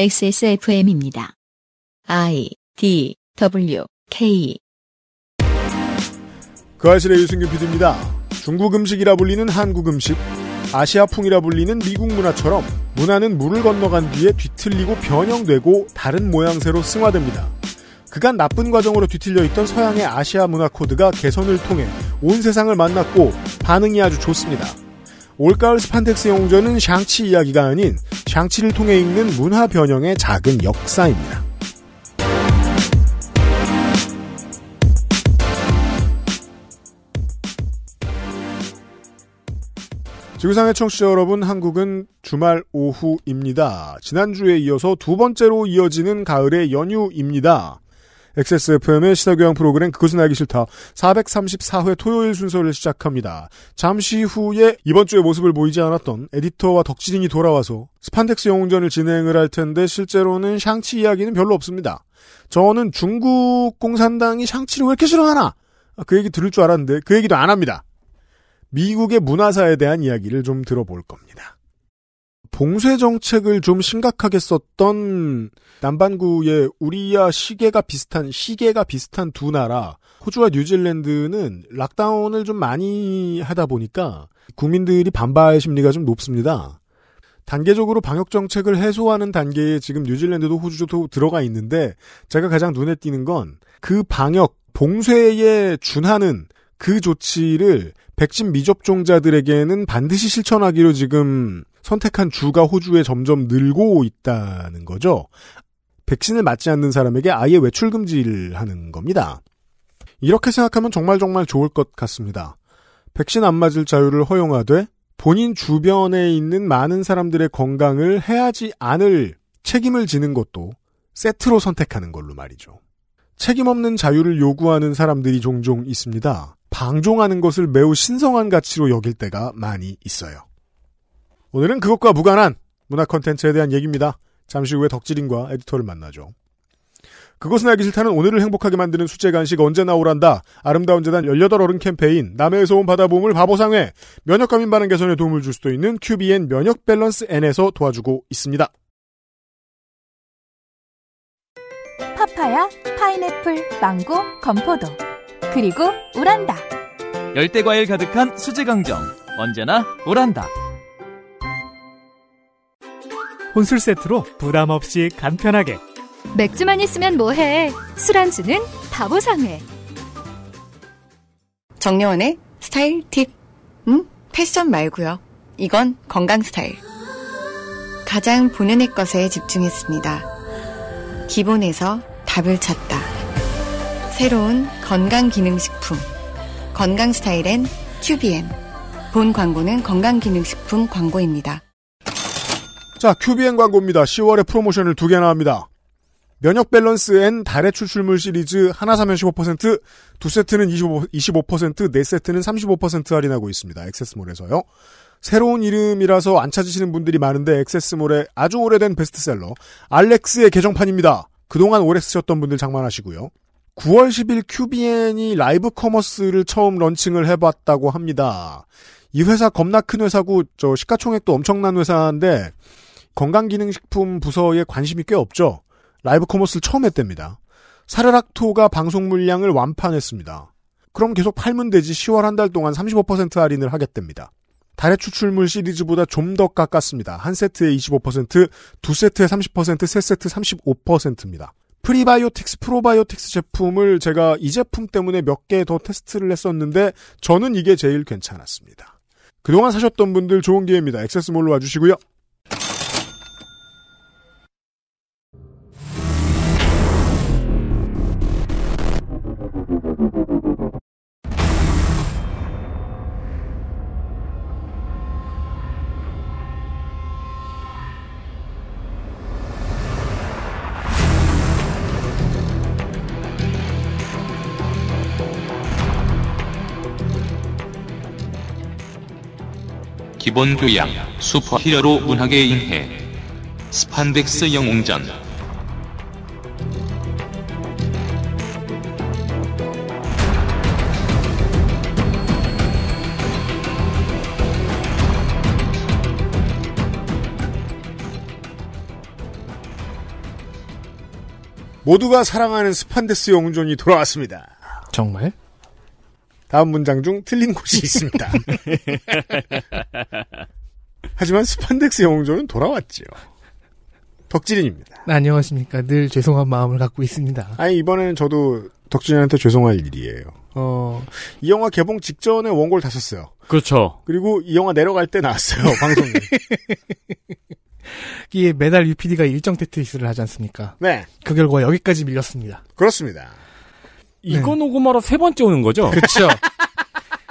XSFM입니다. I D W K 그 아실의 유승규 PD입니다. 중국 음식이라 불리는 한국 음식, 아시아풍이라 불리는 미국 문화처럼 문화는 물을 건너간 뒤에 뒤틀리고 변형되고 다른 모양새로 승화됩니다. 그간 나쁜 과정으로 뒤틀려 있던 서양의 아시아 문화 코드가 개선을 통해 온 세상을 만났고 반응이 아주 좋습니다. 올가을 스판덱스 영웅전은 샹치 이야기가 아닌 샹치를 통해 읽는 문화 변형의 작은 역사입니다. 지구상의 청취자 여러분, 한국은 주말 오후입니다. 지난주에 이어서 두 번째로 이어지는 가을의 연휴입니다. XSFM의 시사교양 프로그램 그것은 알기 싫다 434회 토요일 순서를 시작합니다. 잠시 후에 이번 주에 모습을 보이지 않았던 에디터와 덕질인이 돌아와서 스판덱스 영웅전을 진행을 할 텐데 실제로는 샹치 이야기는 별로 없습니다. 저는 중국 공산당이 샹치를 왜 이렇게 싫어하나 그 얘기 들을 줄 알았는데 그 얘기도 안 합니다. 미국의 문화사에 대한 이야기를 좀 들어볼 겁니다. 봉쇄 정책을 좀 심각하게 썼던 남반구의 우리와 시계가 비슷한 시계가 비슷한 두 나라 호주와 뉴질랜드는 락다운을 좀 많이 하다 보니까 국민들이 반발 심리가 좀 높습니다. 단계적으로 방역 정책을 해소하는 단계에 지금 뉴질랜드도 호주도 들어가 있는데 제가 가장 눈에 띄는 건 그 방역 봉쇄에 준하는 그 조치를 백신 미접종자들에게는 반드시 실천하기로 지금 선택한 주가 호주에 점점 늘고 있다는 거죠. 백신을 맞지 않는 사람에게 아예 외출 금지를 하는 겁니다. 이렇게 생각하면 정말 정말 좋을 것 같습니다. 백신 안 맞을 자유를 허용하되 본인 주변에 있는 많은 사람들의 건강을 해하지 않을 책임을 지는 것도 세트로 선택하는 걸로 말이죠. 책임 없는 자유를 요구하는 사람들이 종종 있습니다. 방종하는 것을 매우 신성한 가치로 여길 때가 많이 있어요. 오늘은 그것과 무관한 문화 컨텐츠에 대한 얘기입니다. 잠시 후에 덕질인과 에디터를 만나죠. 그것은 알기 싫다는 오늘을 행복하게 만드는 수제 간식 언제 나오란다. 아름다운 재단 18어른 캠페인, 남해에서 온 바다보물 바보상회, 면역감인 반응 개선에 도움을 줄 수도 있는 QBN 면역 밸런스 N에서 도와주고 있습니다. 파파야, 파인애플, 망고, 건포도. 그리고 오란다. 열대 과일 가득한 수제 강정. 언제나 오란다. 혼술 세트로 부담 없이 간편하게 맥주만 있으면 뭐해 술안주는 바보상회 정려원의 스타일 팁 음? 패션 말고요 이건 건강 스타일 가장 보는 애 것에 집중했습니다 기본에서 답을 찾다 새로운 건강기능식품 건강 스타일엔 큐비엠본 광고는 건강기능식품 광고입니다. 자, 큐비엔 광고입니다. 10월에 프로모션을 두 개나 합니다. 면역 밸런스 앤 달의 추출물 시리즈 하나 사면 15%, 두 세트는 25, 25%, 네 세트는 35% 할인하고 있습니다. 액세스몰에서요. 새로운 이름이라서 안 찾으시는 분들이 많은데 액세스몰의 아주 오래된 베스트셀러 알렉스의 개정판입니다. 그동안 오래 쓰셨던 분들 장만하시고요. 9월 10일 큐비엔이 라이브 커머스를 처음 런칭을 해봤다고 합니다. 이 회사 겁나 큰 회사고 저 시가총액도 엄청난 회사인데 건강기능식품 부서에 관심이 꽤 없죠. 라이브 커머스를 처음 했답니다. 사르락토가 방송 물량을 완판했습니다. 그럼 계속 팔면 되지 10월 한 달 동안 35% 할인을 하겠답니다. 달의 추출물 시리즈보다 좀 더 깎았습니다. 한 세트에 25%, 두 세트에 30%, 세 세트 35%입니다. 프리바이오틱스, 프로바이오틱스 제품을 제가 이 제품 때문에 몇 개 더 테스트를 했었는데 저는 이게 제일 괜찮았습니다. 그동안 사셨던 분들 좋은 기회입니다. 액세스몰로 와주시고요. 기본 교양, 슈퍼히어로 문학의 인해, 스판덱스 영웅전. 모두가 사랑하는 스판데스 영웅전이 돌아왔습니다. 정말? 다음 문장 중 틀린 곳이 있습니다. 하지만 스판덱스 영웅조는 돌아왔지요. 덕질인입니다. 네, 안녕하십니까. 늘 죄송한 마음을 갖고 있습니다. 아니, 이번에는 저도 덕질이한테 죄송할 일이에요. 어, 이 영화 개봉 직전에 원고를 다 썼어요. 그렇죠. 그리고 이 영화 내려갈 때 나왔어요, 방송에. 이게 매달 UPD가 일정 테트리스를 하지 않습니까? 네. 그 결과 여기까지 밀렸습니다. 그렇습니다. 이건 오고 말아 세 번째 오는 거죠? 그렇죠.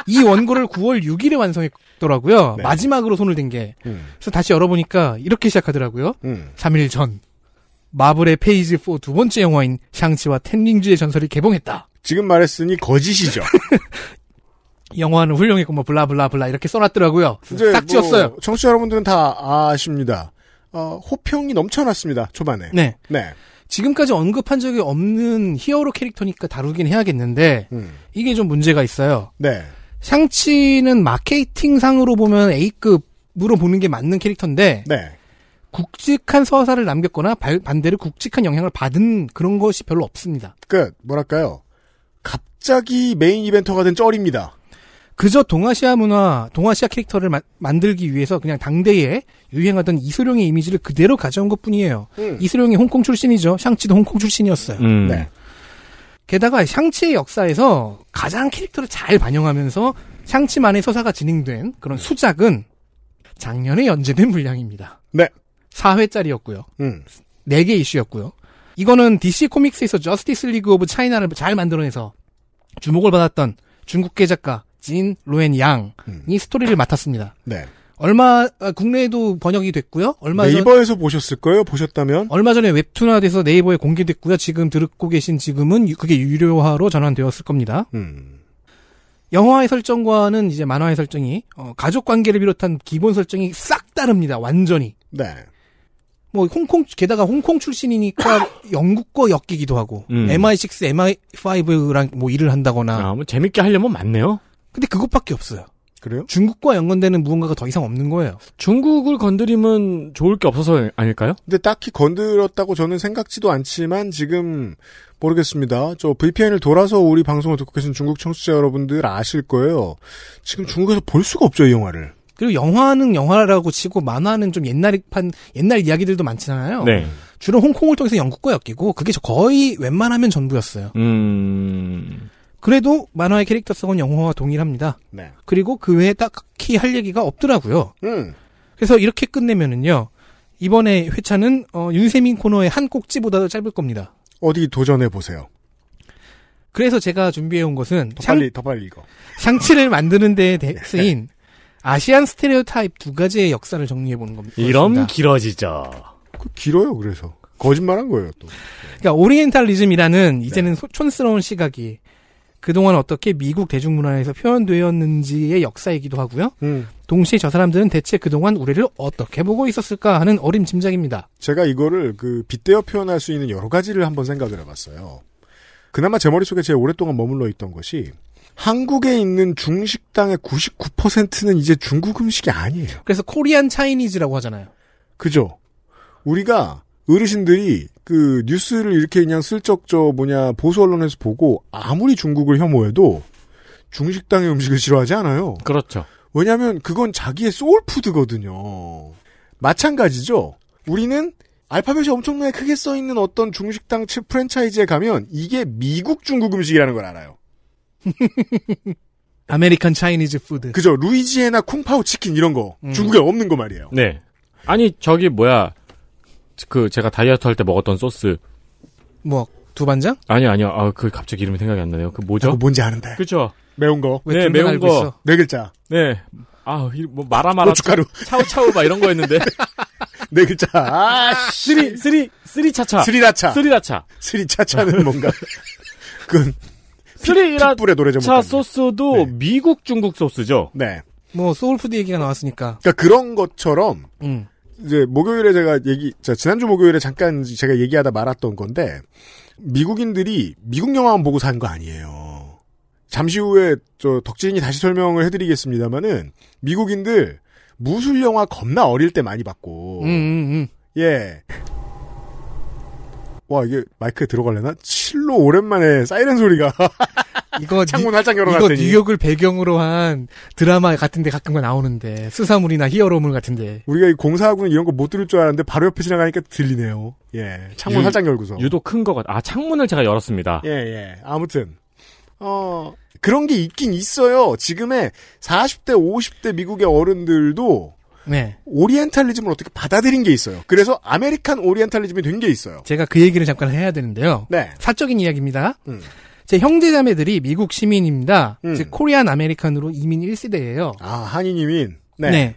이 원고를 9월 6일에 완성했더라고요. 네. 마지막으로 손을 댄 게. 음. 그래서 다시 열어보니까 이렇게 시작하더라고요. 음. 3일 전 마블의 페이지 4 두 번째 영화인 샹치와 텐링즈의 전설이 개봉했다. 지금 말했으니 거짓이죠. 영화는 훌륭했고 뭐 블라블라블라 이렇게 써놨더라고요. 싹 지었어요. 뭐 청취자 여러분들은 다 아십니다. 어, 호평이 넘쳐났습니다. 초반에. 네. 네. 지금까지 언급한 적이 없는 히어로 캐릭터니까 다루긴 해야겠는데 음. 이게 좀 문제가 있어요. 네. 샹치는 마케팅상으로 보면 A급으로 보는 게 맞는 캐릭터인데 네. 굵직한 서사를 남겼거나 반대로 굵직한 영향을 받은 그런 것이 별로 없습니다. 끝. 뭐랄까요? 갑자기 메인 이벤터가 된 쩔입니다. 그저 동아시아 문화, 동아시아 캐릭터를 마, 만들기 위해서 그냥 당대에 유행하던 이소룡의 이미지를 그대로 가져온 것 뿐이에요. 음. 이소룡이 홍콩 출신이죠. 샹치도 홍콩 출신이었어요. 음. 네. 게다가 샹치의 역사에서 가장 캐릭터를 잘 반영하면서 샹치만의 서사가 진행된 그런 수작은 작년에 연재된 분량입니다. 네. 4회짜리였고요. 음. 4개 이슈였고요. 이거는 DC 코믹스에서 저스티스 리그 오브 차이나를 잘 만들어내서 주목을 받았던 중국계 작가 진 로엔 양이 음. 스토리를 맡았습니다. 네. 얼마 아, 국내에도 번역이 됐고요. 얼마 네이버에서 전, 보셨을 거예요. 보셨다면 얼마 전에 웹툰화돼서 네이버에 공개됐고요. 지금 듣고 계신 지금은 그게 유료화로 전환되었을 겁니다. 음. 영화의 설정과는 이제 만화의 설정이 어, 가족 관계를 비롯한 기본 설정이 싹 다릅니다. 완전히. 네. 뭐 홍콩 게다가 홍콩 출신이니까 영국거 엮이기도 하고 음. MI6, MI5랑 뭐 일을 한다거나. 아, 뭐 재밌게 하려면 많네요. 근데 그것밖에 없어요. 그래요? 중국과 연관되는 무언가가 더 이상 없는 거예요. 중국을 건드리면 좋을 게 없어서 아닐까요? 근데 딱히 건드렸다고 저는 생각지도 않지만 지금 모르겠습니다. 저 VPN을 돌아서 우리 방송을 듣고 계신 중국 청취자 여러분들 아실 거예요. 지금 중국에서 볼 수가 없죠, 이 영화를. 그리고 영화는 영화라고 치고 만화는 좀 옛날판 옛날 이야기들도 많잖아요. 네. 주로 홍콩을 통해서 영국과 엮이고 그게 거의 웬만하면 전부였어요. 음. 그래도 만화의 캐릭터성은 영화와 동일합니다. 네. 그리고 그 외에 딱히 할 얘기가 없더라고요. 음. 그래서 이렇게 끝내면은요. 이번에 회차는 어, 윤세민 코너의 한 꼭지보다도 짧을 겁니다. 어디 도전해 보세요. 그래서 제가 준비해 온 것은 더 빨리 상, 더 빨리 이거 상치를 만드는 데에 쓰인 네. 아시안 스테레오타입 두 가지의 역사를 정리해 보는 겁니다. 이런 길어지죠. 그 길어요. 그래서 거짓말한 거예요 또. 그러니까 오리엔탈리즘이라는 네. 이제는 네. 소촌스러운 시각이 그동안 어떻게 미국 대중문화에서 표현되었는지의 역사이기도 하고요. 음. 동시에 저 사람들은 대체 그동안 우리를 어떻게 보고 있었을까 하는 어림짐작입니다. 제가 이거를 그 빗대어 표현할 수 있는 여러 가지를 한번 생각을 해봤어요. 그나마 제 머릿속에 제일 오랫동안 머물러 있던 것이 한국에 있는 중식당의 99%는 이제 중국 음식이 아니에요. 그래서 코리안 차이니즈라고 하잖아요. 그죠. 우리가 어르신들이 그 뉴스를 이렇게 그냥 슬쩍 저 뭐냐 보수 언론에서 보고 아무리 중국을 혐오해도 중식당의 음식을 싫어하지 않아요. 그렇죠. 왜냐하면 그건 자기의 소울푸드거든요. 마찬가지죠. 우리는 알파벳이 엄청나게 크게 써 있는 어떤 중식당 측 프랜차이즈에 가면 이게 미국 중국 음식이라는 걸 알아요. 아메리칸 차이니즈 푸드. 그죠. 루이지애나 쿵파오 치킨 이런 거. 음. 중국에 없는 거 말이에요. 네. 아니 저기 뭐야 그 제가 다이어트 할 때 먹었던 소스. 뭐 두반장? 아니요 아니요. 아그 갑자기 이름이 생각이 안 나네요. 그 뭐죠? 아, 그 뭔지 아는데. 그죠. 매운 거. 네 매운 거. 네 글자. 네. 아뭐 마라 마라. 고춧가루. 차우 차우 막 이런 거했는데네 글자. 아 쓰리 쓰리 쓰리 차차. 쓰리라차. 쓰리라차. 쓰리차차는 뭔가. 그건 쓰리라불의 노래 차 소스도 네. 미국 중국 소스죠. 네. 뭐 소울푸드 얘기가 나왔으니까. 그러니까 그런 것처럼. 음. 이제 목요일에 제가 얘기, 자, 지난주 목요일에 잠깐 제가 얘기하다 말았던 건데, 미국인들이 미국 영화만 보고 사는 거 아니에요. 잠시 후에 저 덕진이 다시 설명을 해드리겠습니다만은, 미국인들 무술 영화 겁나 어릴 때 많이 봤고, 음, 음, 음. 예. 와 이게 마이크에 들어갈려나 실로 오랜만에 사이렌 소리가 이거 창문 활짝 열어놨더니 이거 뉴욕을 배경으로 한 드라마 같은데 가끔가 나오는데 수사물이나 히어로물 같은데 우리가 이 공사하고는 이런 거 못 들을 줄 알았는데 바로 옆에 지나가니까 들리네요. 예, 창문 유, 활짝 열고서 유독 큰 거 같아. 아 창문을 제가 열었습니다. 예, 예. 아무튼 어 그런 게 있긴 있어요. 지금의 40대 50대 미국의 어른들도 네. 오리엔탈리즘을 어떻게 받아들인 게 있어요. 그래서 아메리칸 오리엔탈리즘이 된 게 있어요. 제가 그 얘기를 잠깐 해야 되는데요. 네. 사적인 이야기입니다. 음. 제 형제자매들이 미국 시민입니다. 음. 즉 코리안 아메리칸으로 이민 1세대예요. 아 한인 이민. 네. 네.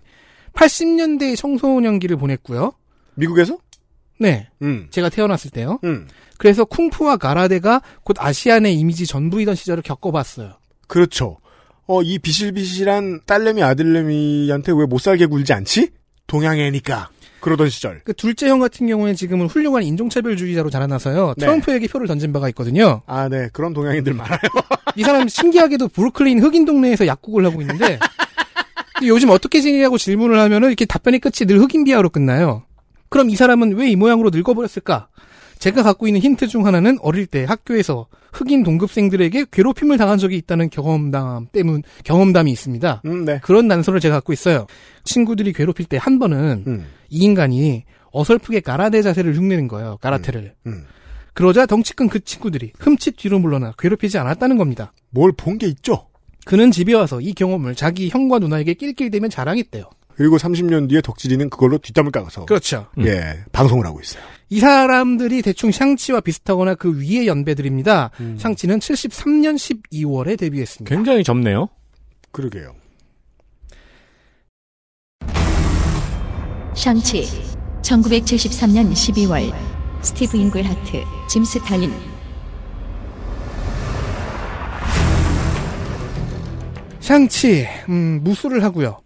8 0년대 청소년기를 보냈고요. 미국에서? 네. 음. 제가 태어났을 때요. 음. 그래서 쿵푸와 가라데가 곧 아시안의 이미지 전부이던 시절을 겪어봤어요. 그렇죠. 어, 이 비실비실한 딸내미 아들내미한테 왜 못살게 굴지 않지? 동양애니까. 그러던 시절. 그 둘째 형 같은 경우에 지금은 훌륭한 인종차별주의자로 자라나서요. 네. 트럼프에게 표를 던진 바가 있거든요. 아, 네. 그런 동양인들 많아요. 이 사람 신기하게도 브루클린 흑인 동네에서 약국을 하고 있는데 요즘 어떻게 지내냐고 질문을 하면은 이렇게 답변의 끝이 늘 흑인 비하로 끝나요. 그럼 이 사람은 왜 이 모양으로 늙어버렸을까? 제가 갖고 있는 힌트 중 하나는 어릴 때 학교에서 흑인 동급생들에게 괴롭힘을 당한 적이 있다는 경험담 때문 경험담이 있습니다. 음, 네. 그런 단서를 제가 갖고 있어요. 친구들이 괴롭힐 때 한 번은 음. 이 인간이 어설프게 가라데 자세를 흉내는 거예요. 가라테를. 음, 음. 그러자 덩치 큰 그 친구들이 흠칫 뒤로 물러나 괴롭히지 않았다는 겁니다. 뭘 본 게 있죠? 그는 집에 와서 이 경험을 자기 형과 누나에게 낄낄대면 자랑했대요. 그리고 30년 뒤에 덕질이는 그걸로 뒷담을 깎아서 그렇죠. 예, 음. 방송을 하고 있어요. 이 사람들이 대충 샹치와 비슷하거나 그 위의 연배들입니다. 음. 샹치는 73년 12월에 데뷔했습니다. 굉장히 젊네요. 그러게요. 샹치 1973년 12월 스티브 잉글하트, 짐 스탈린 샹치 음, 무술을 하고요.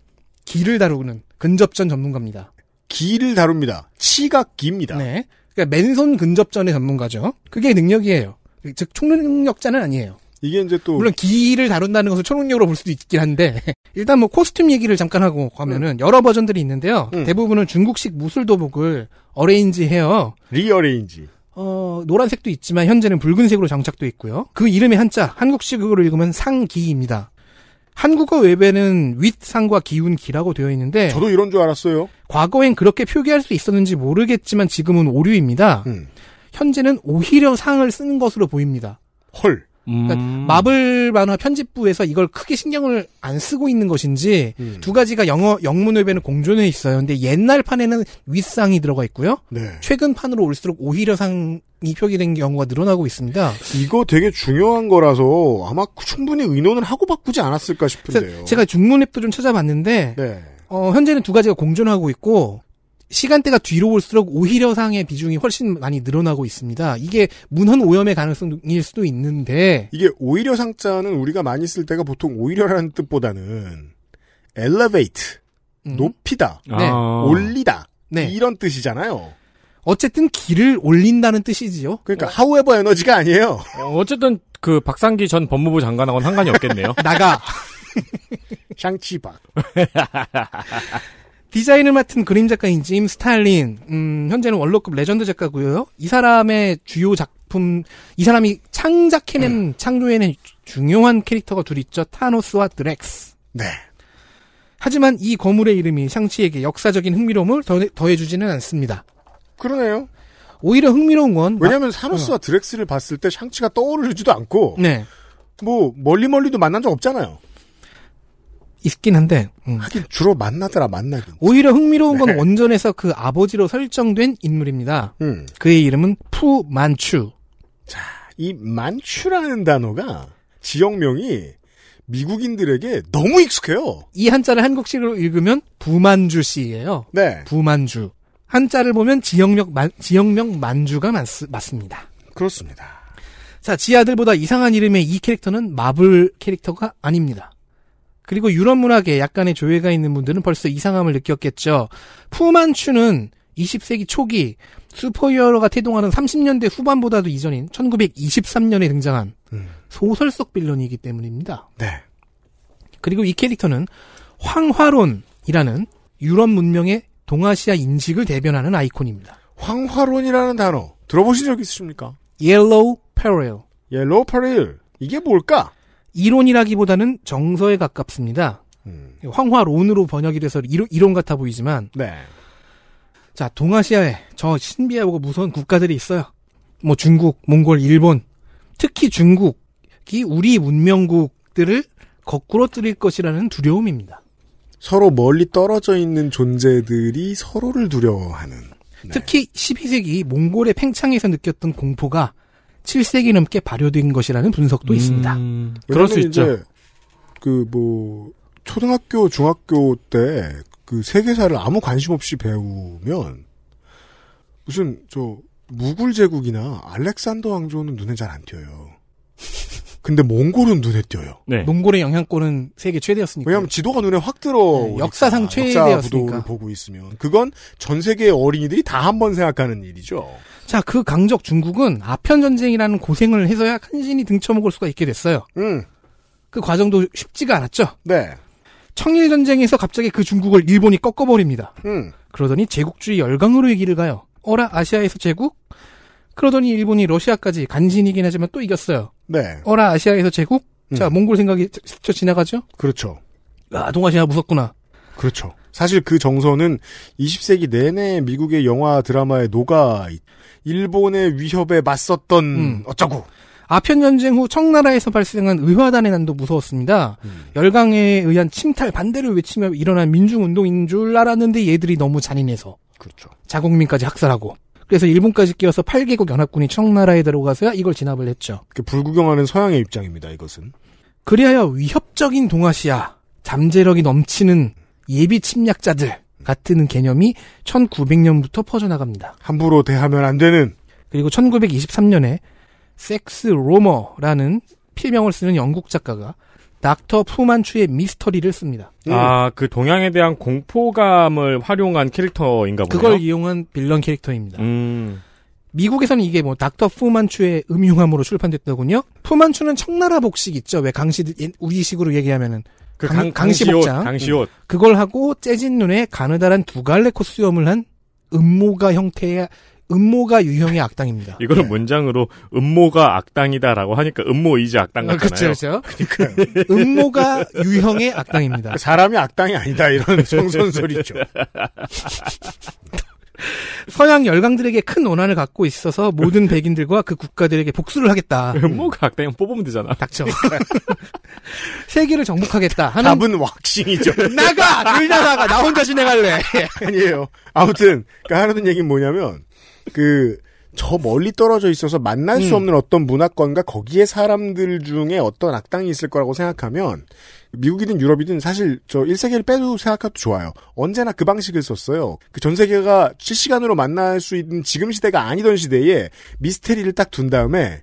길을 다루는 근접전 전문가입니다. 기를 다룹니다. 치각기입니다. 네. 그러니까 맨손 근접전의 전문가죠. 그게 능력이에요. 즉 총능력자는 아니에요. 이게 이제 또 물론 기를 다룬다는 것을 초능력으로 볼 수도 있긴 한데 일단 뭐 코스튬 얘기를 잠깐 하고 가면은 음. 여러 버전들이 있는데요. 음. 대부분은 중국식 무술 도복을 어레인지 해요. 리어레인지. 어, 노란색도 있지만 현재는 붉은색으로 장착도 있고요. 그 이름의 한자 한국식으로 읽으면 상기입니다. 한국어 웹에는 윗상과 기운 기라고 되어 있는데 저도 이런 줄 알았어요. 과거엔 그렇게 표기할 수 있었는지 모르겠지만 지금은 오류입니다. 음. 현재는 오히려 상을 쓰는 것으로 보입니다. 헐. 그러니까 음. 마블 만화 편집부에서 이걸 크게 신경을 안 쓰고 있는 것인지 음. 두 가지가 영어 영문 외에는 공존해 있어요. 근데 옛날 판에는 윗상이 들어가 있고요. 네. 최근 판으로 올수록 오히려 상이 표기된 경우가 늘어나고 있습니다. 이거 되게 중요한 거라서 아마 충분히 의논을 하고 바꾸지 않았을까 싶은데요. 제가 중문앱도 좀 찾아봤는데 네. 어, 현재는 두 가지가 공존하고 있고 시간대가 뒤로 올수록 오히려 상의 비중이 훨씬 많이 늘어나고 있습니다. 이게 문헌 오염의 가능성일 수도 있는데 이게 오히려 상자는 우리가 많이 쓸 때가 보통 오히려라는 뜻보다는 엘리베이트, 음. 높이다, 네. 아. 올리다 네. 이런 뜻이잖아요. 어쨌든 길을 올린다는 뜻이지요. 그러니까 어. 하우에버 에너지가 아니에요. 어, 어쨌든 그 박상기 전 법무부 장관하고는 상관이 없겠네요. 나가. 샹치박. 디자인을 맡은 그림 작가인 짐 스탈린, 음, 현재는 원로급 레전드 작가고요. 이 사람의 주요 작품, 이 사람이 창작해낸, 음. 창조에는 중요한 캐릭터가 둘 있죠. 타노스와 드렉스. 네. 하지만 이 거물의 이름이 샹치에게 역사적인 흥미로움을 더해, 주지는 않습니다. 그러네요. 오히려 흥미로운 건 왜냐하면 타노스와 어. 드렉스를 봤을 때 샹치가 떠오르지도 않고, 네. 뭐 멀리 멀리도 만난 적 없잖아요. 있긴 한데 음. 하긴 주로 만나더라 만나긴 오히려 흥미로운 건 네. 원전에서 그 아버지로 설정된 인물입니다. 음. 그의 이름은 푸만추. 자, 이 만추라는 단어가 지역명이 미국인들에게 너무 익숙해요. 이 한자를 한국식으로 읽으면 부만주 씨예요. 네. 부만주. 한자를 보면 지역명 만, 지역명 만주가 맞, 맞습니다. 그렇습니다. 자, 지 아들보다 이상한 이름의 이 캐릭터는 마블 캐릭터가 아닙니다. 그리고 유럽 문학에 약간의 조예가 있는 분들은 벌써 이상함을 느꼈겠죠. 푸만추는 20세기 초기 슈퍼히어로가 태동하는 30년대 후반보다도 이전인 1923년에 등장한 음. 소설 속 빌런이기 때문입니다. 네. 그리고 이 캐릭터는 황화론이라는 유럽 문명의 동아시아 인식을 대변하는 아이콘입니다. 황화론이라는 단어 들어보신 적 있으십니까? Yellow Peril. Yellow Peril 이게 뭘까? 이론이라기보다는 정서에 가깝습니다. 음. 황화론으로 번역이 돼서 이론, 이론 같아 보이지만 네. 자 동아시아에 저 신비하고 무서운 국가들이 있어요. 뭐 중국, 몽골, 일본 특히 중국이 우리 문명국들을 거꾸로 뜨릴 것이라는 두려움입니다. 서로 멀리 떨어져 있는 존재들이 서로를 두려워하는. 네. 특히 12세기 몽골의 팽창에서 느꼈던 공포가 7세기 넘게 발효된 것이라는 분석도 음, 있습니다. 그럴 수 있죠. 그뭐 초등학교, 중학교 때 그 세계사를 아무 관심 없이 배우면 무슨 저 무굴 제국이나 알렉산더 왕조는 눈에 잘 안 띄어요. 근데 몽골은 눈에 띄어요. 네. 몽골의 영향권은 세계 최대였으니까. 왜냐하면 지도가 눈에 확 들어. 네, 역사상 최대였으니까. 역사 부도를 보고 있으면 그건 전 세계의 어린이들이 다 한 번 생각하는 일이죠. 자, 그 강적 중국은 아편 전쟁이라는 고생을 해서야 간신히 등쳐먹을 수가 있게 됐어요. 음. 그 과정도 쉽지가 않았죠. 네. 청일 전쟁에서 갑자기 그 중국을 일본이 꺾어버립니다. 음. 그러더니 제국주의 열강으로 의 길을 가요. 어라 아시아에서 제국? 그러더니 일본이 러시아까지 간신이긴 하지만 또 이겼어요. 네. 어라 아시아에서 제국? 음. 자 몽골 생각이 스쳐 지나가죠? 그렇죠. 아 동아시아 무섭구나. 그렇죠. 사실 그 정서는 20세기 내내 미국의 영화 드라마에 녹아 일본의 위협에 맞섰던 음. 어쩌고. 아편 전쟁 후 청나라에서 발생한 의화단의 난도 무서웠습니다. 음. 열강에 의한 침탈 반대를 외치며 일어난 민중운동인 줄 알았는데 얘들이 너무 잔인해서 그렇죠. 자국민까지 학살하고 그래서 일본까지 끼어서 8개국 연합군이 청나라에 들어가서야 이걸 진압을 했죠. 불구경하는 서양의 입장입니다. 이것은. 그리하여 위협적인 동아시아, 잠재력이 넘치는 예비 침략자들 같은 개념이 1900년부터 퍼져나갑니다. 함부로 대하면 안 되는. 그리고 1923년에 섹스 로머라는 필명을 쓰는 영국 작가가 닥터 푸만추의 미스터리를 씁니다. 예. 아, 그 동양에 대한 공포감을 활용한 캐릭터인가 보네요. 그걸 이용한 빌런 캐릭터입니다. 음. 미국에서는 이게 뭐 닥터 푸만추의 음흉함으로 출판됐더군요. 푸만추는 청나라 복식 있죠. 왜 강시 우리식으로 얘기하면은 그 강, 강시복 강시옷. 그걸 하고 째진 눈에 가느다란 두 갈래 코수염을 한 음모가 형태의 음모가 유형의 악당입니다. 이거를 네. 문장으로 음모가 악당이다라고 하니까 음모이지 악당 어, 같잖아요. 그렇죠, 그렇죠. 음모가 유형의 악당입니다. 사람이 악당이 아니다 이런 성선설이죠. 서양 열강들에게 큰원한을 갖고 있어서 모든 백인들과 그 국가들에게 복수를 하겠다. 음모가 악당이 뽑으면 되잖아. 닥쳐. 세계를 정복하겠다. 하는... 답은 왁싱이죠. 나가! 둘다 나가! 나 혼자 진행할래! 아니에요. 아무튼, 그러니까 하려는 얘기는 뭐냐면, 그, 저 멀리 떨어져 있어서 만날 수 음. 없는 어떤 문화권과 거기에 사람들 중에 어떤 악당이 있을 거라고 생각하면 미국이든 유럽이든 사실 저 1세계를 빼도 생각해도 좋아요. 언제나 그 방식을 썼어요. 그 전 세계가 실시간으로 만날 수 있는 지금 시대가 아니던 시대에 미스테리를 딱 둔 다음에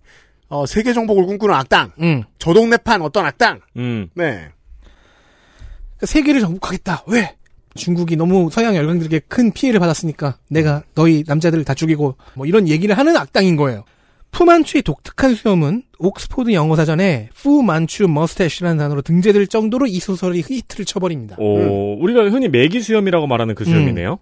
어, 세계 정복을 꿈꾸는 악당, 음. 저 동네판 어떤 악당, 음. 네. 그러니까 세계를 정복하겠다. 왜? 중국이 너무 서양 열강들에게 큰 피해를 받았으니까 내가 음. 너희 남자들을 다 죽이고 뭐 이런 얘기를 하는 악당인 거예요. 푸만추의 독특한 수염은 옥스포드 영어 사전에 푸만추 머스테쉬라는 단어로 등재될 정도로 이 소설이 히트를 쳐버립니다. 오, 음. 우리가 흔히 매기 수염이라고 말하는 그 수염이네요. 음.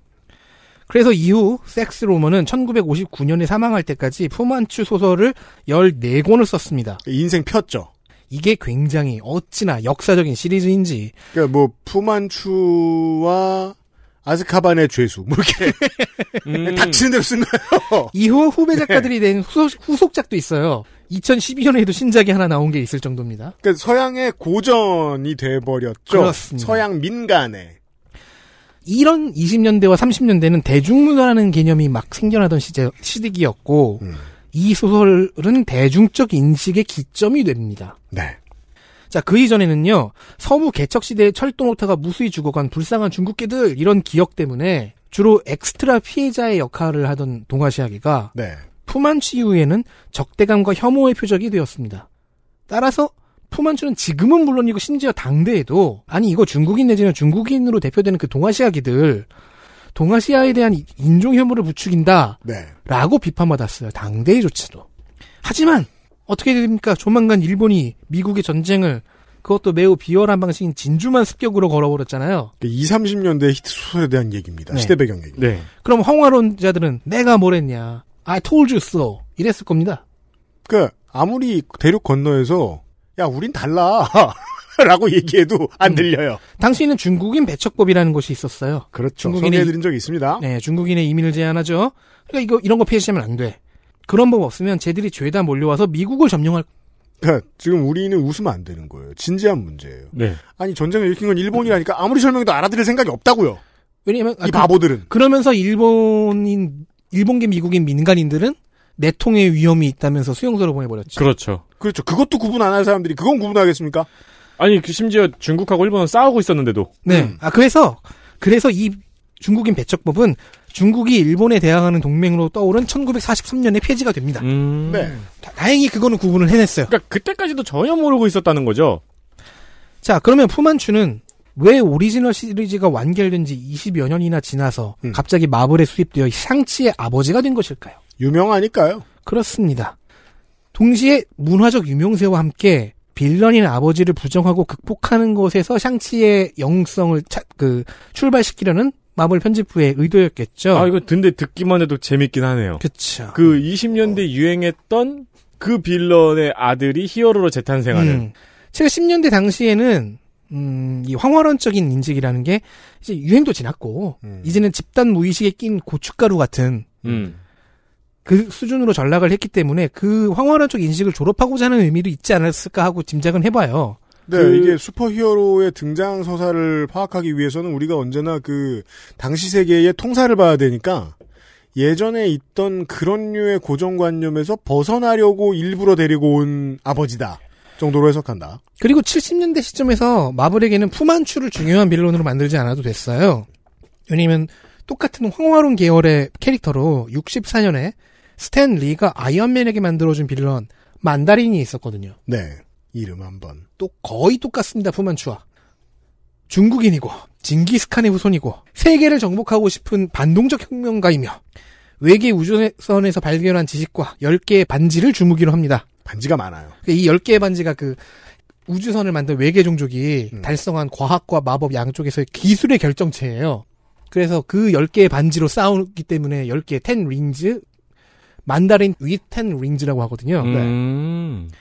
그래서 이후 섹스 로머는 1959년에 사망할 때까지 푸만추 소설을 14권을 썼습니다. 인생 폈죠. 이게 굉장히 어찌나 역사적인 시리즈인지. 그러니까 뭐 푸만추와 아즈카반의 죄수 뭐 이렇게 음. 닥치는 대로 쓴 거예요. 이후 후배 작가들이 네. 낸 후속, 작도 있어요. 2012년에도 신작이 하나 나온 게 있을 정도입니다. 그러니까 서양의 고전이 돼버렸죠. 그렇습니다. 서양 민간의 이런 20년대와 30년대는 대중문화라는 개념이 막 생겨나던 시제, 시대기였고 음. 이 소설은 대중적 인식의 기점이 됩니다. 네. 자, 그 이전에는요, 서부 개척시대에 철도노타가 무수히 죽어간 불쌍한 중국계들, 이런 기억 때문에 주로 엑스트라 피해자의 역할을 하던 동아시아기가 네. 푸만추 이후에는 적대감과 혐오의 표적이 되었습니다. 따라서 푸만추는 지금은 물론이고 심지어 당대에도 아니 이거 중국인 내지는 중국인으로 대표되는 그 동아시아기들 동아시아에 대한 인종 혐오를 부추긴다라고 네. 비판받았어요. 당대의 조치도. 하지만 어떻게 됩니까? 조만간 일본이 미국의 전쟁을 그것도 매우 비열한 방식인 진주만 습격으로 걸어버렸잖아요. 20, 그러니까 30년대 히트 소설에 대한 얘기입니다. 네. 시대 배경 얘기. 네. 그럼 황화론자들은 내가 뭘 했냐. I told you so. 이랬을 겁니다. 그, 그러니까 아무리 대륙 건너에서, 야, 우린 달라. 라고 얘기해도 안 음. 들려요. 음. 당시에는 중국인 배척법이라는 것이 있었어요. 그렇죠. 중국인의, 소개해드린 적이 있습니다. 네, 중국인의 이민을 제한하죠. 그러니까 이거, 이런 거피하시면안 돼. 그런 법 없으면 쟤들이 죄다 몰려와서 미국을 점령할 그러니까 지금 우리는 웃으면 안 되는 거예요. 진지한 문제예요. 네. 아니 전쟁을 일으킨 건 일본이라니까 아무리 설명해도 알아들을 생각이 없다고요. 왜냐면 이 아, 바보들은 그러면서 일본인 일본계 미국인 민간인들은 내통의 위험이 있다면서 수용소로 보내버렸죠. 그렇죠. 그렇죠. 그것도 구분 안 할 사람들이 그건 구분하겠습니까? 아니 그 심지어 중국하고 일본은 싸우고 있었는데도. 네. 음. 아 그래서 그래서 이 중국인 배척법은 중국이 일본에 대항하는 동맹으로 떠오른 1943년에 폐지가 됩니다. 음. 네. 다, 행히 그거는 구분을 해냈어요. 그러니까 그때까지도 전혀 모르고 있었다는 거죠. 자 그러면 푸만추는 왜 오리지널 시리즈가 완결된 지 20여 년이나 지나서 음. 갑자기 마블에 수입되어 샹치의 아버지가 된 것일까요? 유명하니까요. 그렇습니다. 동시에 문화적 유명세와 함께 빌런인 아버지를 부정하고 극복하는 것에서 샹치의 영성을 차, 그 출발시키려는 마블 편집부의 의도였겠죠. 아 이거 근데 듣기만 해도 재밌긴 하네요. 그렇죠. 그 20년대 어. 유행했던 그 빌런의 아들이 히어로로 재탄생하는. 음. 70년대 당시에는 음, 이 황홀원적인 인식이라는 게 이제 유행도 지났고 음. 이제는 집단 무의식에 낀 고춧가루 같은 음. 그 수준으로 전락을 했기 때문에 그 황홀한 쪽 인식을 졸업하고자 하는 의미도 있지 않았을까 하고 짐작은 해봐요. 네, 그... 이게 슈퍼히어로의 등장 서사를 파악하기 위해서는 우리가 언제나 그 당시 세계의 통사를 봐야 되니까 예전에 있던 그런 류의 고정관념에서 벗어나려고 일부러 데리고 온 아버지다. 정도로 해석한다. 그리고 70년대 시점에서 마블에게는 품안추를 중요한 빌런으로 만들지 않아도 됐어요. 왜냐면 똑같은 황화론 계열의 캐릭터로 64년에 스탠 리가 아이언맨에게 만들어준 빌런 만다린이 있었거든요. 네. 이름 한번. 또 거의 똑같습니다. 푸만추와. 중국인이고 징기스칸의 후손이고 세계를 정복하고 싶은 반동적 혁명가이며 외계 우주선에서 발견한 지식과 10개의 반지를 주무기로 합니다. 반지가 많아요. 그러니까 이 10개의 반지가 그 우주선을 만든 외계 종족이 음. 달성한 과학과 마법 양쪽에서의 기술의 결정체예요. 그래서 그 10개의 반지로 싸우기 때문에 10개의 텐 링즈, 만다린 위텐 링즈라고 하거든요. 음. 네.